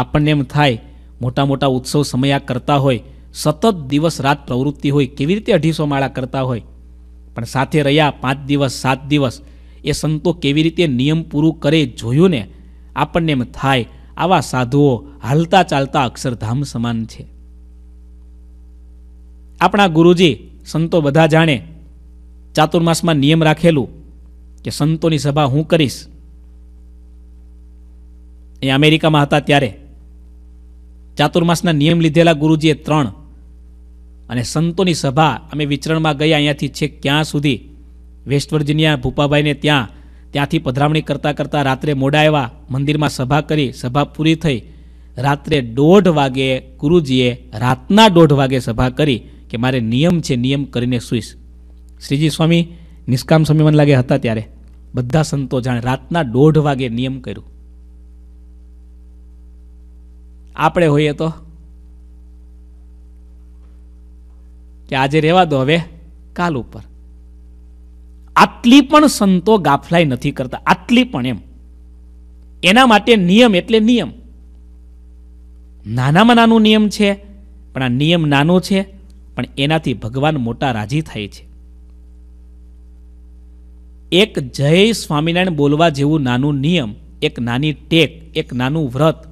આપણને એમ થાય મોટા મોટા ઉત્સવ સમય આ કરતા હોય સતત દિવસ રાત પ્રવૃત્તિ હોય કેવી રીતે અઢીસો માળા કરતા હોય પણ સાથે રહ્યા પાંચ દિવસ સાત દિવસ એ સંતો કેવી રીતે નિયમ પૂરું કરે જોયું ને આપણને એમ થાય આવા સાધુઓ હાલતા ચાલતા અક્ષરધામ સમાન છે આપણા ગુરુજી સંતો બધા જાણે ચાતુર્માસમાં નિયમ રાખેલું કે સંતોની સભા હું કરીશ એ અમેરિકામાં હતા ત્યારે ચાતુર્માસના નિયમ લીધેલા ગુરુજીએ ત્રણ અને સંતોની સભા અમે વિચરણમાં ગયા અહીંયાથી છેક ક્યાં સુધી વેસ્ટ વર્જિનિયા ભૂપાભાઈને ત્યાં ત્યાંથી પધરામણી કરતાં કરતાં રાત્રે મોડા આવ્યા મંદિરમાં સભા કરી સભા પૂરી થઈ રાત્રે દોઢ વાગે ગુરુજીએ રાતના દોઢ વાગે સભા કરી કે મારે નિયમ છે નિયમ કરીને સુઈશ શ્રીજી સ્વામી નિષ્કામ સ્વામી મને લાગે હતા ત્યારે બધા સંતો જાણે રાતના દોઢ વાગે નિયમ કર્યું આપણે હોઈએ તો કે આજે રહેવા દો હવે કાલ ઉપર આટલી પણ સંતો ગાફલાઈ નથી કરતા આટલી પણ એમ એના માટે નિયમ એટલે નિયમ નાનામાં નાનું નિયમ છે પણ આ નિયમ નાનો છે પણ એનાથી ભગવાન મોટા રાજી થાય છે એક જય સ્વામિનારાયણ બોલવા જેવું નાનું નિયમ એક નાની ટેક એક નાનું વ્રત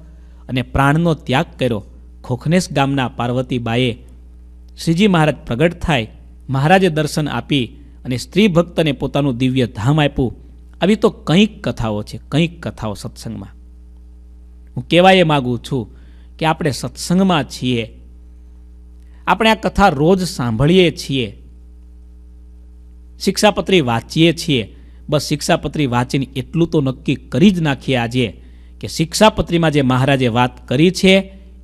અને પ્રાણનો ત્યાગ કર્યો ખોખનેશ ગામના પાર્વતીબાએ શ્રીજી મહારાજ પ્રગટ થાય મહારાજે દર્શન આપી અને સ્ત્રી ભક્તને પોતાનું દિવ્ય ધામ આપ્યું આવી તો કંઈક કથાઓ છે કંઈક કથાઓ સત્સંગમાં હું કહેવા એ માગું છું કે આપણે સત્સંગમાં છીએ આપણે આ કથા રોજ સાંભળીએ છીએ શિક્ષાપત્રી વાંચીએ છીએ બસ શિક્ષાપત્રી વાંચીને એટલું તો નક્કી કરી જ નાખીએ આજે કે શિક્ષાપત્રીમાં જે મહારાજે વાત કરી છે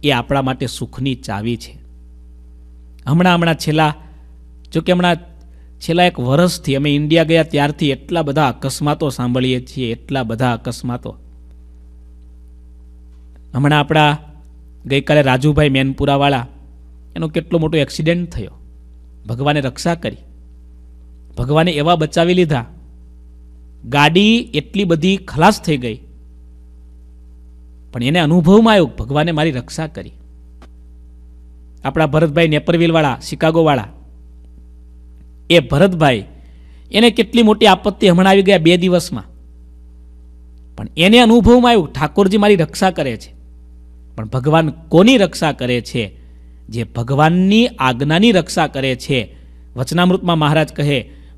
એ આપણા માટે સુખની ચાવી છે હમણાં હમણાં છેલ્લા જો કે હમણાં છેલ્લા એક વર્ષથી અમે ઇન્ડિયા ગયા ત્યારથી એટલા બધા અકસ્માતો સાંભળીએ છીએ એટલા બધા અકસ્માતો હમણાં આપણા ગઈકાલે રાજુભાઈ મેનપુરાવાળા એનો કેટલો મોટો એક્સિડન્ટ થયો ભગવાને રક્ષા કરી ભગવાને એવા બચાવી લીધા ગાડી એટલી બધી ખલાસ થઈ ગઈ પણ એને અનુભવમાં આવ્યું ભગવાને મારી રક્ષા કરી આપણા ભરતભાઈ નેપરવિલવાળા શિકાગોવાળા એ ભરતભાઈ એને કેટલી મોટી આપત્તિ હમણાં આવી ગયા બે દિવસમાં પણ એને અનુભવમાં આવ્યું ઠાકોરજી મારી રક્ષા કરે છે પણ ભગવાન કોની રક્ષા કરે છે જે ભગવાનની આજ્ઞાની રક્ષા કરે છે વચનામૃતમાં મહારાજ કહે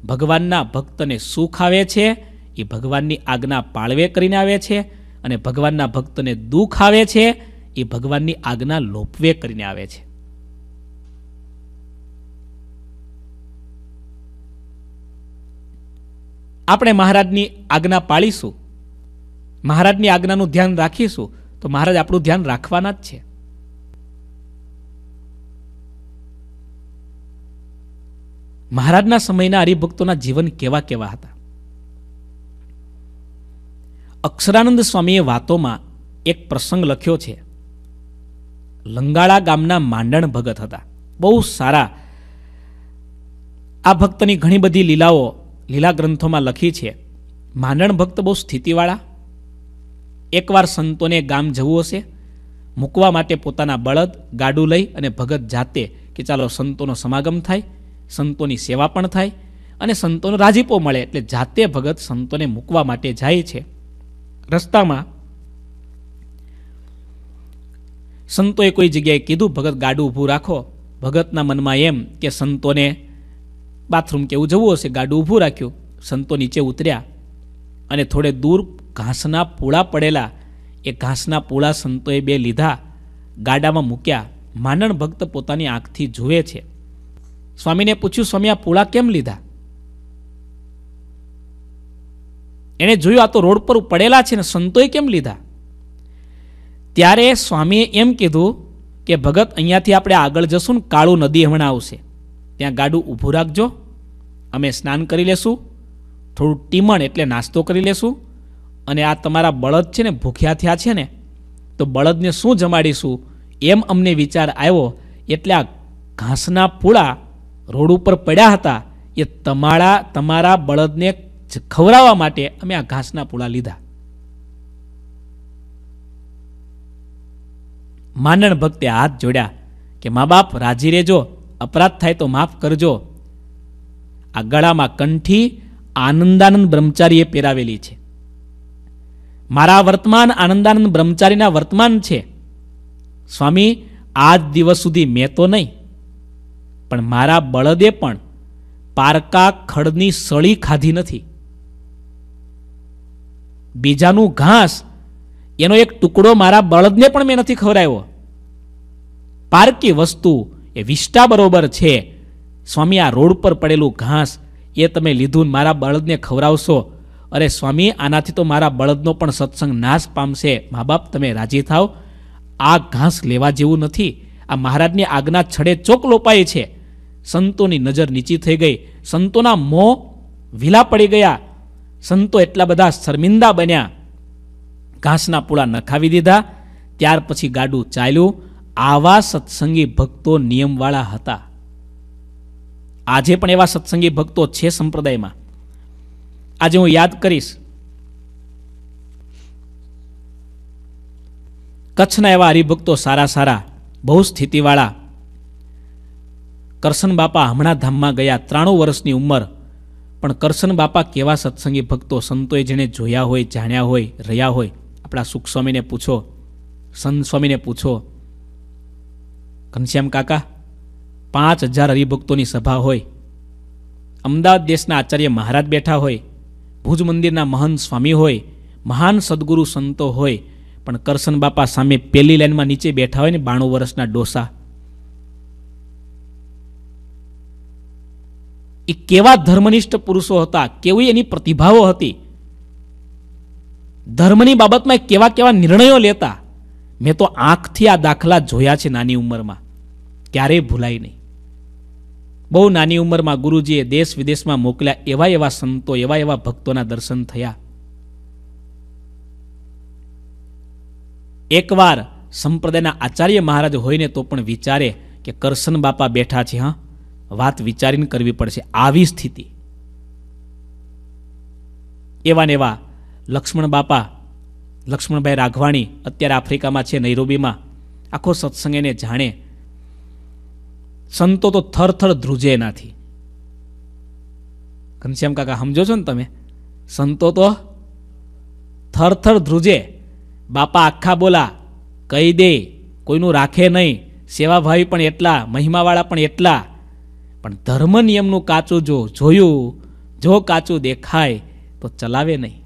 ભગવાનના ભક્તને સુખ આવે છે એ ભગવાનની આજ્ઞા પાળવે કરીને આવે છે અને ભગવાનના ભક્તને દુઃખ આવે છે એ ભગવાનની આજ્ઞા લોપવે કરીને આવે છે આપણે મહારાજની આજ્ઞા પાળીશું મહારાજની આજ્ઞાનું ધ્યાન રાખીશું તો મહારાજ આપણું ધ્યાન રાખવાના જ છે મહારાજના સમયના હરિભક્તોના જીવન કેવા કેવા હતા અક્ષરાનંદ સ્વામીએ વાતોમાં એક પ્રસંગ લખ્યો છે લંગાળા ગામના માંડણ ભગત હતા બહુ સારા આ ભક્તની ઘણી બધી લીલાઓ લીલા ગ્રંથોમાં લખી છે માંડણ ભક્ત બહુ સ્થિતિવાળા એકવાર સંતોને ગામ જવું હશે મૂકવા માટે પોતાના બળદ ગાડું લઈ અને ભગત જાતે કે ચાલો સંતોનો સમાગમ થાય સંતોની સેવા પણ થાય અને સંતોનો રાજીપો મળે એટલે જાતે ભગત સંતોને મૂકવા માટે જાય છે રસ્તામાં સંતોએ કોઈ જગ્યાએ કીધું ભગત ગાડું ઊભું રાખો ભગતના મનમાં એમ કે સંતોને બાથરૂમ કેવું જવું હશે ગાડું ઊભું રાખ્યું સંતો નીચે ઉતર્યા અને થોડે દૂર ઘાસના પૂળા પડેલા એ ઘાસના પૂળા સંતોએ બે લીધા ગાડામાં મૂક્યા માનણ ભક્ત પોતાની આંખથી જુએ છે સ્વામીને પૂછ્યું સ્વામી આ પૂળા કેમ લીધા એણે જોયું આ તો રોડ પર પડેલા છે ને સંતોએ કેમ લીધા ત્યારે સ્વામીએ એમ કીધું કે ભગત અહીંયાથી આપણે આગળ જશું ને કાળું નદી હમણાં આવશે ત્યાં ગાડું ઊભું રાખજો અમે સ્નાન કરી લેશું થોડું ટીમણ એટલે નાસ્તો કરી લેશું અને આ તમારા બળદ છે ને ભૂખ્યા થયા છે ને તો બળદને શું જમાડીશું એમ અમને વિચાર આવ્યો એટલે આ ઘાસના પૂળા રોડ ઉપર પડ્યા હતા એ તમારા તમારા બળદને ખવડાવવા માટે અમે આ ઘાસના પૂળા લીધા માંડણ ભક્તે હાથ જોડ્યા કે મા બાપ રાજી રહેજો અપરાધ થાય તો માફ કરજો આ ગળામાં કંઠી આનંદાનંદ બ્રહ્મચારીએ પહેરાવેલી છે મારા વર્તમાન આનંદાનંદ બ્રહ્મચારીના વર્તમાન છે સ્વામી આજ દિવસ સુધી મેં તો નહીં પણ મારા બળદે પણ પારકા ખડની સળી ખાધી નથી બીજાનું ઘાસ એનો એક ટુકડો મારા બળદને પણ મેં નથી ખવડાવ્યો પારકી વસ્તુ એ વિષ્ટા બરોબર છે સ્વામી આ રોડ પર પડેલું ઘાસ એ તમે લીધું મારા બળદને ખવડાવશો અરે સ્વામી આનાથી તો મારા બળદનો પણ સત્સંગ નાશ પામશે મા બાપ તમે રાજી થાવ આ ઘાસ લેવા જેવું નથી આ મહારાજની આજ્ઞા છડે ચોક લોપાઈ છે સંતોની નજર નીચી થઈ ગઈ સંતોના મોં વિલા પડી ગયા સંતો એટલા બધા શર્મિંદા બન્યા ઘાસના પૂળા નખાવી દીધા ત્યાર પછી ગાડું ચાલ્યું આવા સત્સંગી ભક્તો નિયમવાળા હતા આજે પણ એવા સત્સંગી ભક્તો છે સંપ્રદાયમાં આજે હું યાદ કરીશ કચ્છના એવા હરિભક્તો સારા સારા બહુ સ્થિતિવાળા કરશન બાપા હમણાં ધામમાં ગયા ત્રાણું વર્ષની ઉંમર પણ કરશન બાપા કેવા સત્સંગી ભક્તો સંતોએ જેણે જોયા હોય જાણ્યા હોય રહ્યા હોય આપણા સુખ સ્વામીને પૂછો સંત સ્વામીને પૂછો ઘનશ્યામ કાકા પાંચ હજાર હરિભક્તોની સભા હોય અમદાવાદ દેશના આચાર્ય મહારાજ બેઠા હોય ભુજ મંદિરના મહંત સ્વામી હોય મહાન સદગુરુ સંતો હોય પણ કરશન બાપા સામે પહેલી લાઇનમાં નીચે બેઠા હોય ને બાણું વર્ષના ડોસા એ કેવા ધર્મનિષ્ઠ પુરુષો હતા કેવી એની પ્રતિભાઓ હતી ધર્મની બાબતમાં કેવા કેવા નિર્ણયો લેતા મેં તો આંખથી આ દાખલા જોયા છે નાની ઉંમરમાં ક્યારેય ભૂલાય નહીં બહુ નાની ઉંમરમાં ગુરુજીએ દેશ વિદેશમાં મોકલ્યા એવા એવા સંતો એવા એવા ભક્તોના દર્શન થયા એકવાર સંપ્રદાયના આચાર્ય મહારાજ હોઈને તો પણ વિચારે કે કરશન બાપા બેઠા છે હા વાત વિચારીને કરવી પડશે આવી સ્થિતિ એવા ને એવા લક્ષ્મણ બાપા લક્ષ્મણભાઈ રાઘવાણી અત્યારે આફ્રિકામાં છે નૈરોબીમાં આખો સત્સંગ એને જાણે સંતો તો થરથર ધ્રુજે એનાથી ઘનશ્યામ કાકા સમજો છો ને તમે સંતો તો થરથર ધ્રુજે બાપા આખા બોલા કહી દે કોઈનું રાખે નહીં સેવાભાવી પણ એટલા મહિમાવાળા પણ એટલા પણ ધર્મ નિયમનું કાચું જો જોયું જો કાચું દેખાય તો ચલાવે નહીં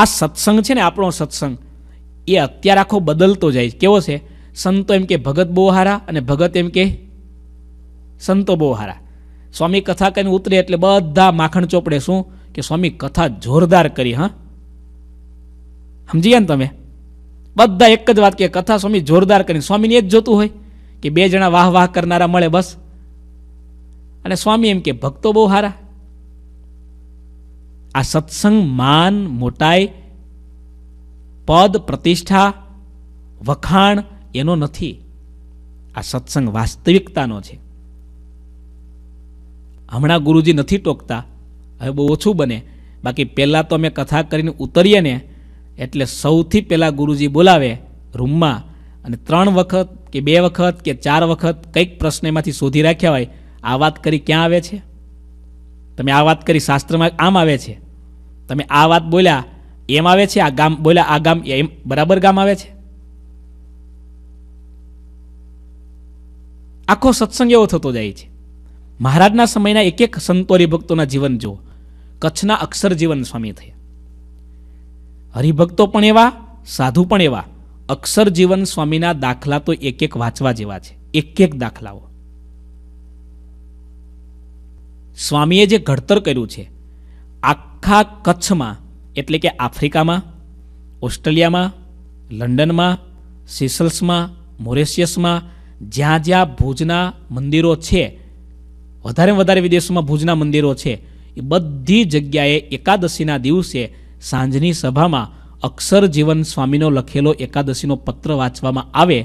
આ સત્સંગ છે ને આપણો સત્સંગ એ અત્યારે આખો બદલતો જાય કેવો છે સંતો એમ કે ભગત બહુ હારા અને ભગત એમ કે સંતો બહુ હારા સ્વામી કથા કરીને ઉતરે એટલે બધા માખણ ચોપડે શું કે સ્વામી કથા જોરદાર કરી હા સમજી ગયા ને તમે બધા એક જ વાત કે કથા સ્વામી જોરદાર કરીને સ્વામીને એ જ જોતું હોય કે બે જણા વાહ વાહ કરનારા મળે બસ અને સ્વામી એમ કે ભક્તો બહુ સારા આ સત્સંગ માન મોટાઈ પદ પ્રતિષ્ઠા વખાણ એનો નથી આ સત્સંગ વાસ્તવિકતાનો છે હમણાં ગુરુજી નથી ટોકતા હવે બહુ ઓછું બને બાકી પહેલાં તો અમે કથા કરીને ઉતરીએ ને એટલે સૌથી પહેલાં ગુરુજી બોલાવે રૂમમાં અને ત્રણ વખત કે બે વખત કે ચાર વખત કંઈક પ્રશ્ન એમાંથી શોધી રાખ્યા હોય આ વાત કરી ક્યાં આવે છે તમે આ વાત કરી શાસ્ત્રમાં આમ આવે છે તમે આ વાત બોલ્યા એમ આવે છે આ ગામ બોલ્યા આ ગામ એમ બરાબર ગામ આવે છે આખો સત્સંગ એવો થતો જાય છે મહારાજના સમયના એક એક સંતોરી ભક્તોના જીવન જુઓ કચ્છના અક્ષર જીવન સ્વામી થયા હરિભક્તો પણ એવા સાધુ પણ એવા અક્ષર જીવન સ્વામીના દાખલા તો એક એક વાંચવા જેવા છે એક એક દાખલાઓ સ્વામીએ જે ઘડતર કર્યું છે આખા કચ્છમાં એટલે કે આફ્રિકામાં ઓસ્ટ્રેલિયામાં લંડનમાં સિસલ્સમાં મોરેશિયસમાં જ્યાં જ્યાં ભુજના મંદિરો છે વધારે વધારે વિદેશોમાં ભુજના મંદિરો છે એ બધી જગ્યાએ એકાદશીના દિવસે સાંજની સભામાં અક્ષર જીવન સ્વામીનો લખેલો એકાદશીનો પત્ર વાંચવામાં આવે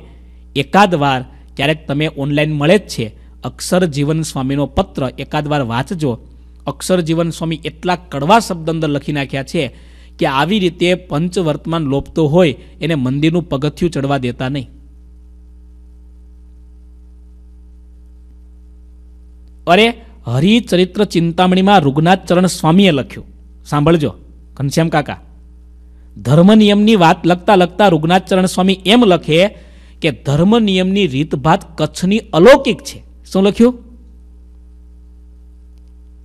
એકાદ વાર ક્યારેક તમે ઓનલાઈન મળે જ છે અક્ષર જીવન સ્વામીનો પત્ર એકાદ વાર વાંચજો અક્ષર જીવન સ્વામી એટલા કડવા શબ્દ અંદર લખી નાખ્યા છે કે આવી રીતે પંચવર્તમાન લોપતો હોય એને મંદિરનું પગથિયું ચડવા દેતા નહીં અરે હરિચરિત્ર ચિંતામણીમાં રૂગનાથ ચરણ સ્વામીએ લખ્યું સાંભળજો ઘનશ્યામ કાકા ધર્મ નિયમની વાત લખતા લખતા રૂગનાથચરણ સ્વામી એમ લખે કે ધર્મ નિયમની રીતભાત કચ્છની અલૌકિક છે શું લખ્યું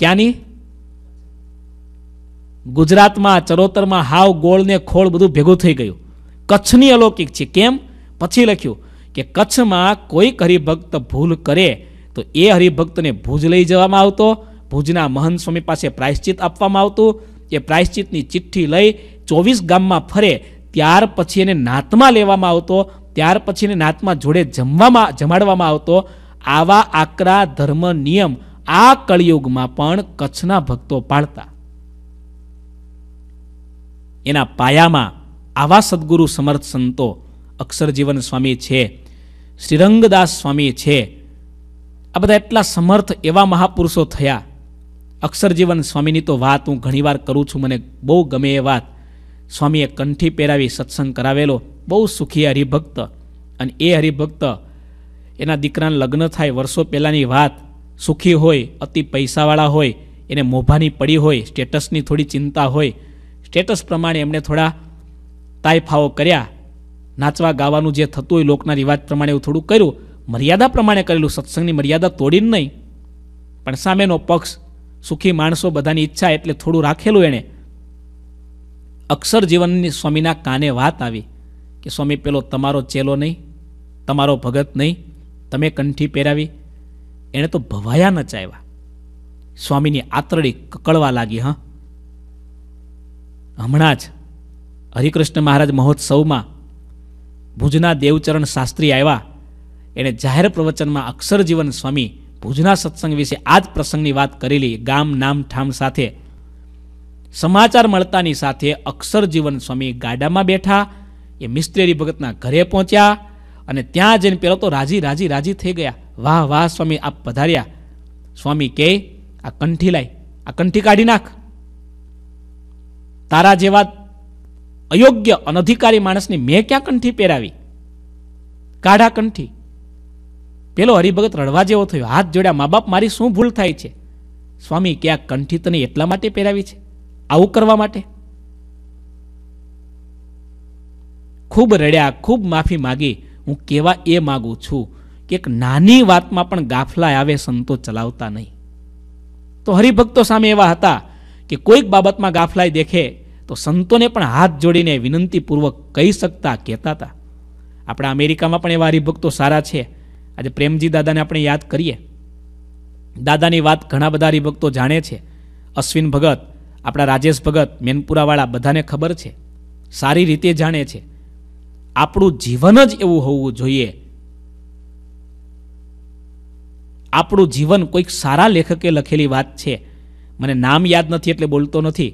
ક્યાંની ગુજરાતમાં ચરોતરમાં હાવ ગોળ ને ખોળ બધું ભેગું થઈ ગયું કચ્છની અલૌકિક છે કેમ પછી લખ્યું કે કચ્છમાં કોઈક હરિભક્ત ભૂલ કરે તો એ હરિભક્તને ભુજ લઈ જવામાં આવતો ભુજના મહંત સ્વામી પાસે પ્રાયશ્ચિત આપવામાં આવતું એ પ્રાયશ્ચિતની ચિઠ્ઠી લઈ ચોવીસ ગામમાં ફરે ત્યાર પછી એને નાતમાં લેવામાં આવતો ત્યાર પછી એને નાતમાં જોડે જમવામાં જમાડવામાં આવતો આવા આકરા ધર્મ નિયમ આ કળિયુગમાં પણ કચ્છના ભક્તો પાળતા એના પાયામાં આવા સદગુરુ સમર્થ સંતો અક્ષરજીવન સ્વામી છે શ્રીરંગદાસ સ્વામી છે આ બધા એટલા સમર્થ એવા મહાપુરુષો થયા અક્ષરજીવન સ્વામીની તો વાત હું ઘણીવાર કરું છું મને બહુ ગમે એ વાત સ્વામીએ કંઠી પહેરાવી સત્સંગ કરાવેલો બહુ સુખી હરિભક્ત અને એ હરિભક્ત એના દીકરાને લગ્ન થાય વર્ષો પહેલાંની વાત સુખી હોય અતિ પૈસાવાળા હોય એને મોભાની પડી હોય સ્ટેટસની થોડી ચિંતા હોય સ્ટેટસ પ્રમાણે એમણે થોડા તાયફાઓ કર્યા નાચવા ગાવાનું જે થતું હોય લોકના રિવાજ પ્રમાણે એવું થોડું કર્યું મર્યાદા પ્રમાણે કરેલું સત્સંગની મર્યાદા તોડીને નહીં પણ સામેનો પક્ષ સુખી માણસો બધાની ઈચ્છા એટલે થોડું રાખેલું એણે અક્ષર જીવનની સ્વામીના કાને વાત આવી કે સ્વામી પેલો તમારો ચેલો નહીં તમારો ભગત નહીં તમે કંઠી પહેરાવી એણે તો ભવાયા નચાવ્યા સ્વામીની આતરડી કકળવા લાગી હં હમણાં જ હરિકૃષ્ણ મહારાજ મહોત્સવમાં ભુજના દેવચરણ શાસ્ત્રી આવ્યા એણે જાહેર પ્રવચનમાં અક્ષરજીવન સ્વામી ભુજના સત્સંગ વિશે આ જ પ્રસંગની વાત કરેલી ગામ નામ ઠામ સાથે સમાચાર મળતાની સાથે અક્ષર જીવન સ્વામી ગાડામાં બેઠા એ મિસ્ત્રી ભગતના ઘરે પહોંચ્યા અને ત્યાં જઈને પહેલાં તો રાજી રાજી રાજી થઈ ગયા વાહ વાહ સ્વામી આપ પધાર્યા સ્વામી કે આ કંઠી લાય આ કંઠી કાઢી નાખ તારા જેવા અયોગ્ય અનધિકારી માણસની મેં ક્યાં કંઠી પહેરાવી કાઢા કંઠી પેલો હરિભગત રડવા જેવો થયો હાથ જોડ્યા મા બાપ મારી શું ભૂલ થાય છે સ્વામી કે આ કંઠી તને એટલા માટે પહેરાવી છે આવું કરવા માટે ખૂબ રડ્યા ખૂબ માફી માગી હું કેવા એ માગું છું કે એક નાની વાતમાં પણ ગાફલા આવે સંતો ચલાવતા નહીં તો હરિભક્તો સામે એવા હતા કે કોઈક બાબતમાં ગાફલાઈ દેખે તો સંતોને પણ હાથ જોડીને વિનંતીપૂર્વક કહી શકતા કહેતા હતા આપણા અમેરિકામાં પણ એવા હરિભક્તો સારા છે આજે પ્રેમજી દાદાને આપણે યાદ કરીએ દાદાની વાત ઘણા બધા હરિભક્તો જાણે છે અશ્વિન ભગત આપણા રાજેશ ભગત મેનપુરાવાળા બધાને ખબર છે સારી રીતે જાણે છે આપણું જીવન જ એવું હોવું જોઈએ આપણું જીવન કોઈક સારા લેખકે લખેલી વાત છે મને નામ યાદ નથી એટલે બોલતો નથી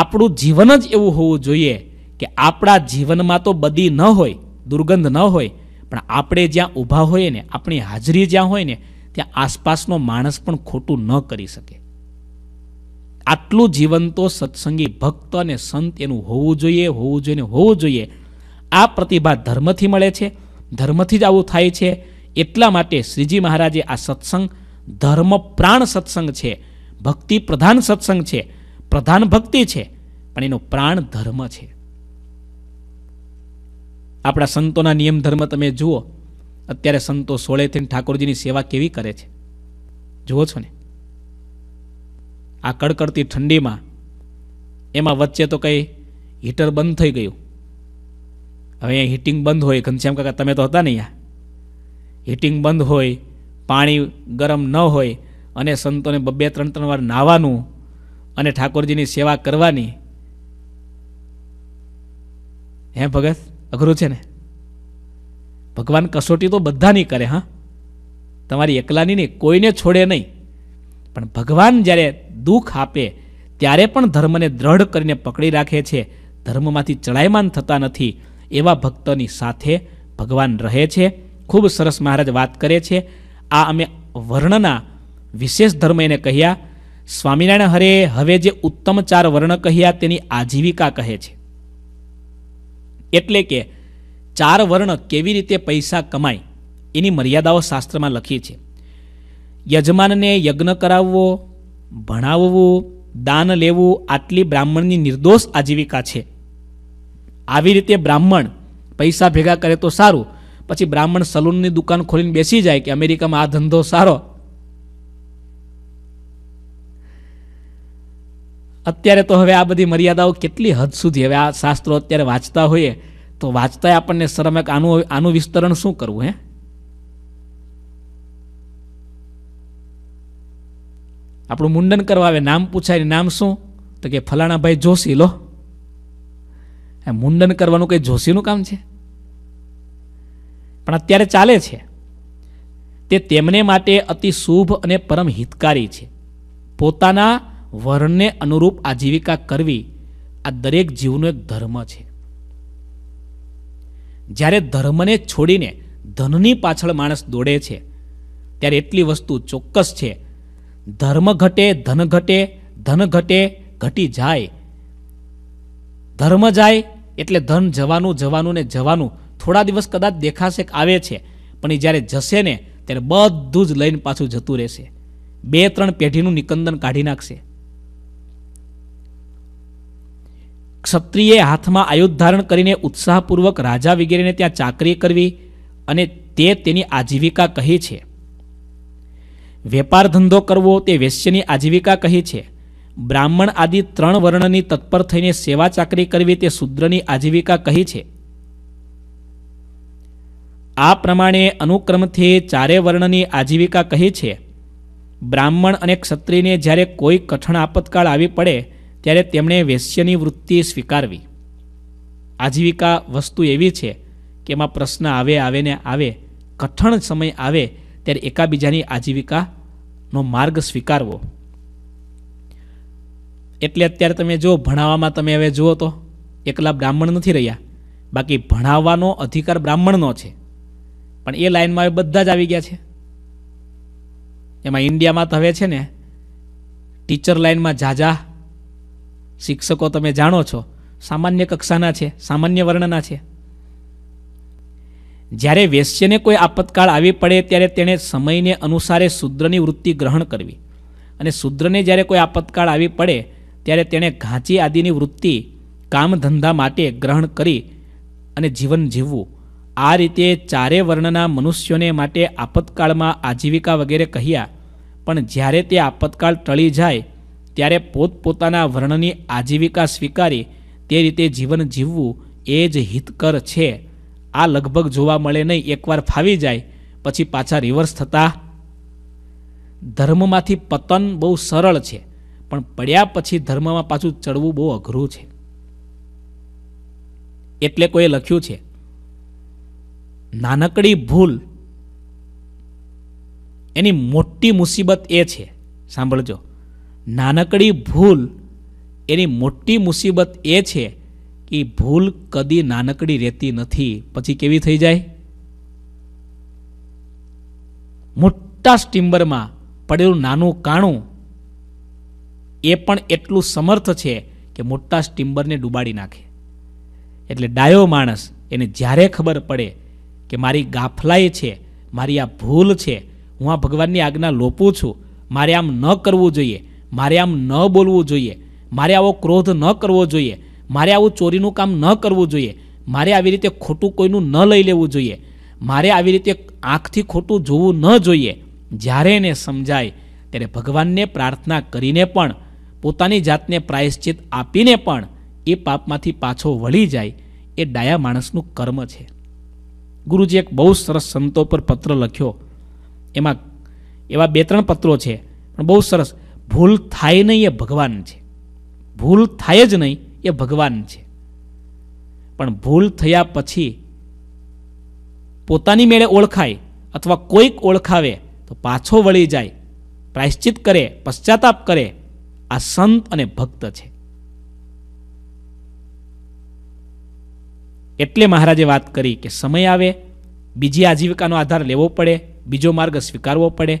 આપણું જીવન જ એવું હોવું જોઈએ કે આપણા જીવનમાં તો બદી ન હોય દુર્ગંધ ન હોય પણ આપણે જ્યાં ઊભા હોઈએ ને આપણી હાજરી જ્યાં હોય ને ત્યાં આસપાસનો માણસ પણ ખોટું ન કરી શકે આટલું જીવંતો સત્સંગી ભક્ત અને સંત એનું હોવું જોઈએ હોવું જોઈએ હોવું જોઈએ આ પ્રતિભા ધર્મથી મળે છે ધર્મથી જ આવું થાય છે એટલા માટે શ્રીજી મહારાજે આ સત્સંગ ધર્મ પ્રાણ સત્સંગ છે ભક્તિ પ્રધાન સત્સંગ છે પ્રધાન ભક્તિ છે પણ એનો પ્રાણ ધર્મ છે આપણા સંતોના નિયમ ધર્મ તમે જુઓ અત્યારે સંતો સોળે થઈને ઠાકોરજીની સેવા કેવી કરે છે જુઓ છો ને આ કડકડતી ઠંડીમાં એમાં વચ્ચે તો કંઈ હીટર બંધ થઈ ગયું હવે અહીંયા હીટિંગ બંધ હોય ઘનશ્યામ કાકા તમે તો હતા ને યા હીટિંગ બંધ હોય પાણી ગરમ ન હોય અને સંતોને બબે ત્રણ ત્રણ વાર નાહવાનું અને ઠાકોરજીની સેવા કરવાની હે ભગત અઘરું છે ને ભગવાન કસોટી તો બધાની કરે હા તમારી એકલાની નહીં કોઈને છોડે નહીં પણ ભગવાન જ્યારે દુઃખ આપે ત્યારે પણ ધર્મને દ્રઢ કરીને પકડી રાખે છે ધર્મમાંથી ચડાયમાન થતા નથી એવા ભક્તની સાથે ભગવાન રહે છે ખૂબ સરસ મહારાજ વાત કરે છે આ અમે વર્ણના વિશેષ ધર્મ એને કહ્યા સ્વામિનારાયણ હરે હવે જે ઉત્તમ ચાર વર્ણ કહ્યા તેની આજીવિકા કહે છે એટલે કે ચાર વર્ણ કેવી રીતે પૈસા કમાય એની મર્યાદાઓ શાસ્ત્રમાં લખી છે યજમાનને યજ્ઞ કરાવવો ભણાવવું દાન લેવું આટલી બ્રાહ્મણની નિર્દોષ આજીવિકા છે આવી રીતે બ્રાહ્મણ પૈસા ભેગા કરે તો સારું પછી બ્રાહ્મણ સલૂનની દુકાન ખોલીને બેસી જાય કે અમેરિકામાં આ ધંધો સારો અત્યારે તો હવે આ બધી મર્યાદાઓ કેટલી હદ સુધી હવે આ શાસ્ત્રો અત્યારે વાંચતા હોઈએ તો વાંચતા આપણને શરમ આનું આનું વિસ્તરણ શું કરવું હે આપણું મુંડન કરવા આવે નામ પૂછાય નામ શું તો કે ફલાણાભાઈ જોશી લો મુંડન કરવાનું કંઈ જોશીનું કામ છે પણ અત્યારે ચાલે છે તે તેમને માટે અતિ શુભ અને પરમ હિતકારી છે પોતાના વર્ણને અનુરૂપ આજીવિકા કરવી આ દરેક જીવનો એક ધર્મ છે જ્યારે ધર્મને છોડીને ધનની પાછળ માણસ દોડે છે ત્યારે એટલી વસ્તુ ચોક્કસ છે ધર્મ ઘટે ધન ઘટે ધન ઘટે ઘટી જાય ધર્મ જાય એટલે ધન જવાનું જવાનું ને જવાનું થોડા દિવસ કદાચ દેખાશે આવે છે પણ એ જ્યારે જશે ને ત્યારે બધું જ લઈને પાછું જતું રહેશે બે ત્રણ પેઢીનું નિકંદન કાઢી નાખશે ક્ષત્રિયે હાથમાં આયુધ ધારણ કરીને ઉત્સાહપૂર્વક રાજા વગેરેને ત્યાં ચાકરી કરવી અને તે તેની આજીવિકા કહી છે વેપાર ધંધો કરવો તે વેશ્યની આજીવિકા કહી છે બ્રાહ્મણ આદિ ત્રણ વર્ણની તત્પર થઈને સેવા ચાકરી કરવી તે શૂદ્રની આજીવિકા કહી છે આ પ્રમાણે અનુક્રમથી ચારે વર્ણની આજીવિકા કહી છે બ્રાહ્મણ અને ક્ષત્રિયને જ્યારે કોઈ કઠણ આપતકાળ આવી પડે ત્યારે તેમણે વેશ્યની વૃત્તિ સ્વીકારવી આજીવિકા વસ્તુ એવી છે કે એમાં પ્રશ્ન આવે આવે ને આવે કઠણ સમય આવે ત્યારે એકાબીજાની આજીવિકાનો માર્ગ સ્વીકારવો એટલે અત્યારે તમે જો ભણાવવામાં તમે હવે જુઓ તો એકલા બ્રાહ્મણ નથી રહ્યા બાકી ભણાવવાનો અધિકાર બ્રાહ્મણનો છે પણ એ લાઇનમાં હવે બધા જ આવી ગયા છે એમાં ઇન્ડિયામાં તો હવે છે ને ટીચર લાઇનમાં ઝાઝા શિક્ષકો તમે જાણો છો સામાન્ય કક્ષાના છે સામાન્ય વર્ણના છે જ્યારે વેશ્યને કોઈ આપતકાળ આવી પડે ત્યારે તેણે સમયને અનુસારે શૂદ્રની વૃત્તિ ગ્રહણ કરવી અને શૂદ્રને જ્યારે કોઈ આપતકાળ આવી પડે ત્યારે તેણે ઘાંચી આદિની વૃત્તિ કામ ધંધા માટે ગ્રહણ કરી અને જીવન જીવવું આ રીતે ચારે વર્ણના મનુષ્યોને માટે આપતકાળમાં આજીવિકા વગેરે કહ્યા પણ જ્યારે તે આપતકાળ ટળી જાય ત્યારે પોતપોતાના વર્ણની આજીવિકા સ્વીકારી તે રીતે જીવન જીવવું એ જ હિતકર છે આ લગભગ જોવા મળે નહીં એકવાર ફાવી જાય પછી પાછા રિવર્સ થતા ધર્મમાંથી પતન બહુ સરળ છે પણ પડ્યા પછી ધર્મમાં પાછું ચડવું બહુ અઘરું છે એટલે કોઈએ લખ્યું છે નાનકડી ભૂલ એની મોટી મુસીબત એ છે સાંભળજો નાનકડી ભૂલ એની મોટી મુસીબત એ છે કે ભૂલ કદી નાનકડી રહેતી નથી પછી કેવી થઈ જાય મોટા સ્ટીમ્બરમાં પડેલું નાનું કાણું એ પણ એટલું સમર્થ છે કે મોટા સ્ટીમ્બરને ડૂબાડી નાખે એટલે ડાયો માણસ એને જ્યારે ખબર પડે કે મારી ગાફલાઈ છે મારી આ ભૂલ છે હું આ ભગવાનની આજ્ઞા લોપું છું મારે આમ ન કરવું જોઈએ મારે આમ ન બોલવું જોઈએ મારે આવો ક્રોધ ન કરવો જોઈએ મારે આવું ચોરીનું કામ ન કરવું જોઈએ મારે આવી રીતે ખોટું કોઈનું ન લઈ લેવું જોઈએ મારે આવી રીતે આંખથી ખોટું જોવું ન જોઈએ જ્યારે એને સમજાય ત્યારે ભગવાનને પ્રાર્થના કરીને પણ પોતાની જાતને પ્રાયશ્ચિત આપીને પણ એ પાપમાંથી પાછો વળી જાય એ ડાયા માણસનું કર્મ છે ગુરુજી એક બહુ સરસ સંતો પર પત્ર લખ્યો એમાં એવા બે ત્રણ પત્રો છે પણ બહુ સરસ ભૂલ થાય નહીં એ ભગવાન છે ભૂલ થાય જ નહીં એ ભગવાન છે પણ ભૂલ થયા પછી પોતાની મેળે ઓળખાય અથવા કોઈક ઓળખાવે તો પાછો વળી જાય પ્રાયશ્ચિત કરે પશ્ચાતાપ કરે આ સંત અને ભક્ત છે એટલે મહારાજે વાત કરી કે સમય આવે બીજી આજીવિકાનો આધાર લેવો પડે બીજો માર્ગ સ્વીકારવો પડે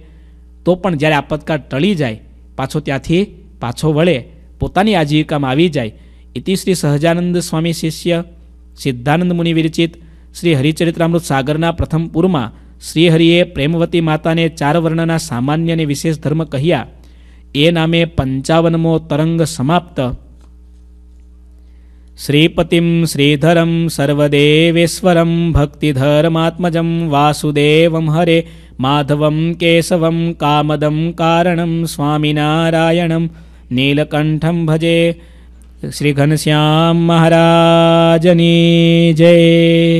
તો પણ જ્યારે આપતકાળ ટળી જાય પાછો ત્યાંથી પાછો વળે પોતાની આજીવિકામાં આવી જાય ઇતિ શ્રી સહજાનંદ સ્વામી શિષ્ય સિદ્ધાનંદ મુનિ વિરચિત શ્રી હરિચરિત્રામૃત સાગરના પ્રથમ પૂરમાં શ્રીહરિએ પ્રેમવતી માતાને ચાર વર્ણના સામાન્ય અને વિશેષ ધર્મ કહ્યા એ નામે પંચાવનમો તરંગ સમાપ્ત श्रीपतिं श्रीधरं सर्वदेवेश्वरं भक्तिधर्मात्मजं वासुदेवं हरे माधवं केशवं कामदं कारणं स्वामिनारायणं नीलकण्ठं भजे श्रीघनश्यां महाराजनी जय